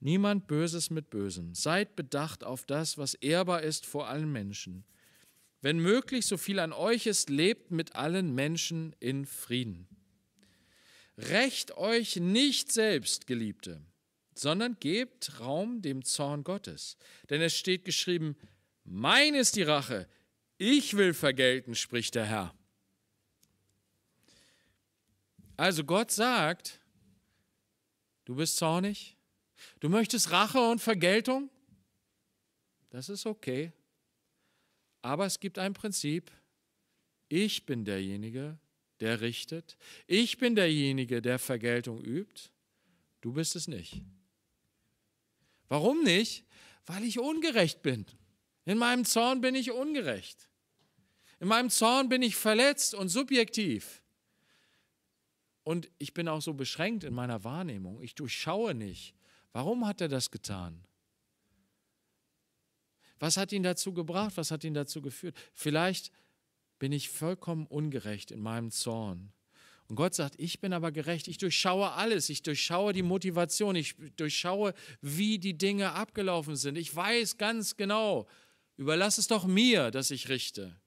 niemand Böses mit Bösem. Seid bedacht auf das, was ehrbar ist vor allen Menschen. Wenn möglich, so viel an euch ist, lebt mit allen Menschen in Frieden. Recht euch nicht selbst, Geliebte, sondern gebt Raum dem Zorn Gottes. Denn es steht geschrieben, mein ist die Rache, ich will vergelten, spricht der Herr. Also Gott sagt, du bist zornig, du möchtest Rache und Vergeltung, das ist okay. Aber es gibt ein Prinzip, ich bin derjenige, der richtet, ich bin derjenige, der Vergeltung übt, du bist es nicht. Warum nicht? Weil ich ungerecht bin. In meinem Zorn bin ich ungerecht. In meinem Zorn bin ich verletzt und subjektiv. Und ich bin auch so beschränkt in meiner Wahrnehmung. Ich durchschaue nicht. Warum hat er das getan? Was hat ihn dazu gebracht? Was hat ihn dazu geführt? Vielleicht bin ich vollkommen ungerecht in meinem Zorn. Und Gott sagt, ich bin aber gerecht, ich durchschaue alles, ich durchschaue die Motivation, ich durchschaue, wie die Dinge abgelaufen sind. Ich weiß ganz genau, überlass es doch mir, dass ich richte.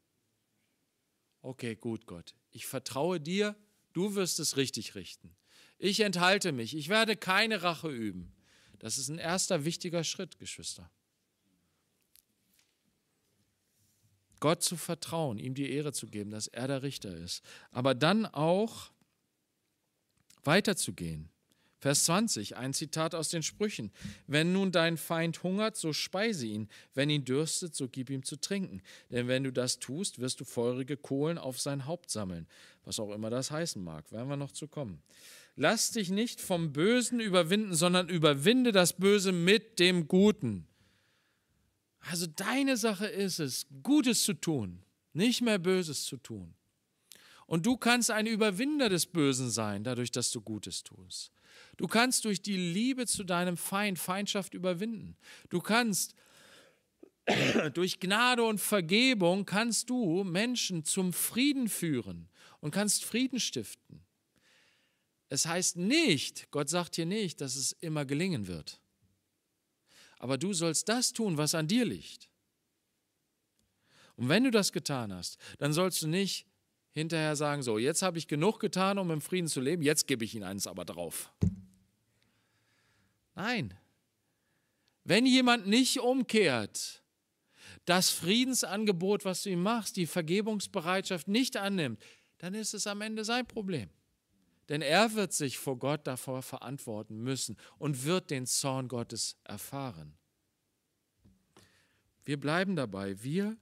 Okay, gut, Gott, ich vertraue dir, du wirst es richtig richten. Ich enthalte mich, ich werde keine Rache üben. Das ist ein erster wichtiger Schritt, Geschwister. Gott zu vertrauen, ihm die Ehre zu geben, dass er der Richter ist. Aber dann auch weiterzugehen. Vers 20, ein Zitat aus den Sprüchen. Wenn nun dein Feind hungert, so speise ihn. Wenn ihn dürstet, so gib ihm zu trinken. Denn wenn du das tust, wirst du feurige Kohlen auf sein Haupt sammeln. Was auch immer das heißen mag, werden wir noch zu kommen. Lass dich nicht vom Bösen überwinden, sondern überwinde das Böse mit dem Guten. Also deine Sache ist es, Gutes zu tun, nicht mehr Böses zu tun. Und du kannst ein Überwinder des Bösen sein, dadurch, dass du Gutes tust. Du kannst durch die Liebe zu deinem Feind Feindschaft überwinden. Du kannst durch Gnade und Vergebung kannst du Menschen zum Frieden führen und kannst Frieden stiften. Es heißt nicht, Gott sagt hier nicht, dass es immer gelingen wird aber du sollst das tun, was an dir liegt. Und wenn du das getan hast, dann sollst du nicht hinterher sagen, so, jetzt habe ich genug getan, um im Frieden zu leben, jetzt gebe ich ihnen eins aber drauf. Nein. Wenn jemand nicht umkehrt, das Friedensangebot, was du ihm machst, die Vergebungsbereitschaft nicht annimmt, dann ist es am Ende sein Problem. Denn er wird sich vor Gott davor verantworten müssen und wird den Zorn Gottes erfahren. Wir bleiben dabei. Wir,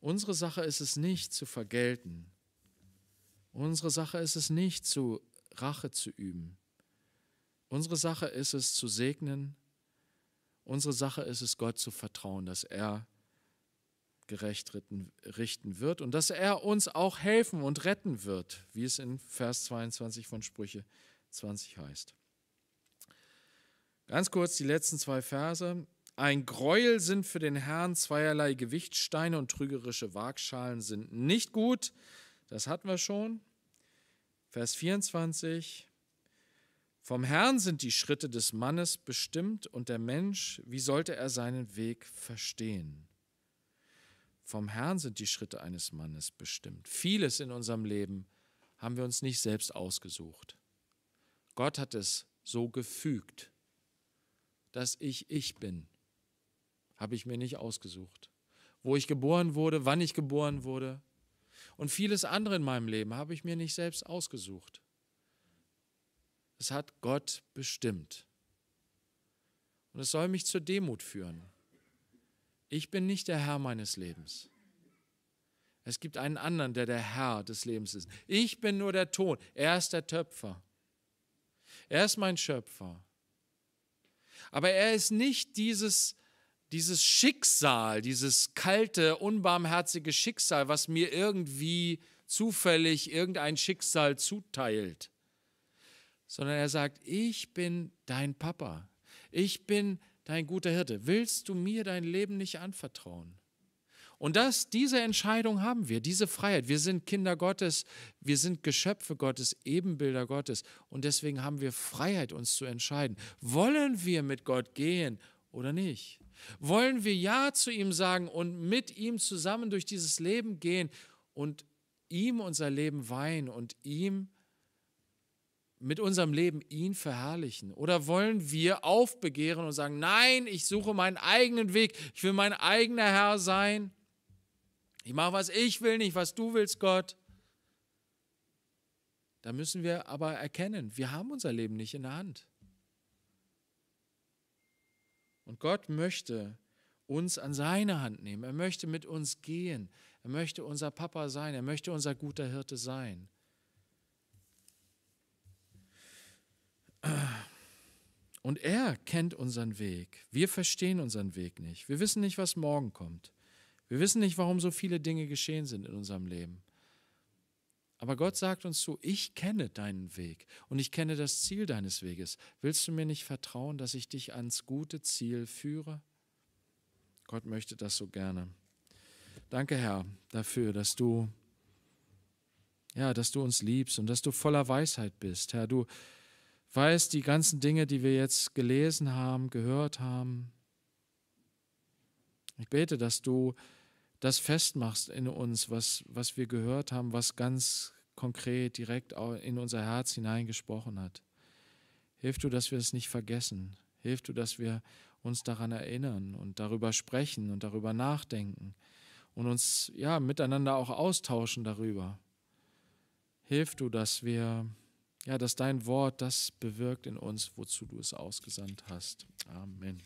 unsere Sache ist es nicht zu vergelten. Unsere Sache ist es nicht zu Rache zu üben. Unsere Sache ist es zu segnen. Unsere Sache ist es Gott zu vertrauen, dass er gerecht richten wird und dass er uns auch helfen und retten wird, wie es in Vers 22 von Sprüche 20 heißt. Ganz kurz die letzten zwei Verse. Ein Gräuel sind für den Herrn zweierlei Gewichtsteine und trügerische Waagschalen sind nicht gut. Das hatten wir schon. Vers 24. Vom Herrn sind die Schritte des Mannes bestimmt und der Mensch, wie sollte er seinen Weg verstehen? Vom Herrn sind die Schritte eines Mannes bestimmt. Vieles in unserem Leben haben wir uns nicht selbst ausgesucht. Gott hat es so gefügt, dass ich ich bin, habe ich mir nicht ausgesucht. Wo ich geboren wurde, wann ich geboren wurde und vieles andere in meinem Leben habe ich mir nicht selbst ausgesucht. Es hat Gott bestimmt. Und es soll mich zur Demut führen. Ich bin nicht der Herr meines Lebens. Es gibt einen anderen, der der Herr des Lebens ist. Ich bin nur der Ton. Er ist der Töpfer. Er ist mein Schöpfer. Aber er ist nicht dieses, dieses Schicksal, dieses kalte, unbarmherzige Schicksal, was mir irgendwie zufällig irgendein Schicksal zuteilt. Sondern er sagt, ich bin dein Papa. Ich bin dein dein guter Hirte, willst du mir dein Leben nicht anvertrauen? Und das, diese Entscheidung haben wir, diese Freiheit. Wir sind Kinder Gottes, wir sind Geschöpfe Gottes, Ebenbilder Gottes. Und deswegen haben wir Freiheit, uns zu entscheiden. Wollen wir mit Gott gehen oder nicht? Wollen wir Ja zu ihm sagen und mit ihm zusammen durch dieses Leben gehen und ihm unser Leben weihen und ihm mit unserem Leben ihn verherrlichen? Oder wollen wir aufbegehren und sagen, nein, ich suche meinen eigenen Weg, ich will mein eigener Herr sein, ich mache, was ich will, nicht was du willst, Gott. Da müssen wir aber erkennen, wir haben unser Leben nicht in der Hand. Und Gott möchte uns an seine Hand nehmen. Er möchte mit uns gehen. Er möchte unser Papa sein. Er möchte unser guter Hirte sein. Und er kennt unseren Weg. Wir verstehen unseren Weg nicht. Wir wissen nicht, was morgen kommt. Wir wissen nicht, warum so viele Dinge geschehen sind in unserem Leben. Aber Gott sagt uns zu, ich kenne deinen Weg und ich kenne das Ziel deines Weges. Willst du mir nicht vertrauen, dass ich dich ans gute Ziel führe? Gott möchte das so gerne. Danke, Herr, dafür, dass du ja, dass du uns liebst und dass du voller Weisheit bist. Herr, du weiß die ganzen Dinge, die wir jetzt gelesen haben, gehört haben. Ich bete, dass du das festmachst in uns, was, was wir gehört haben, was ganz konkret direkt in unser Herz hineingesprochen hat. Hilf du, dass wir es nicht vergessen. Hilf du, dass wir uns daran erinnern und darüber sprechen und darüber nachdenken und uns ja miteinander auch austauschen darüber. Hilf du, dass wir ja, dass dein Wort das bewirkt in uns, wozu du es ausgesandt hast. Amen.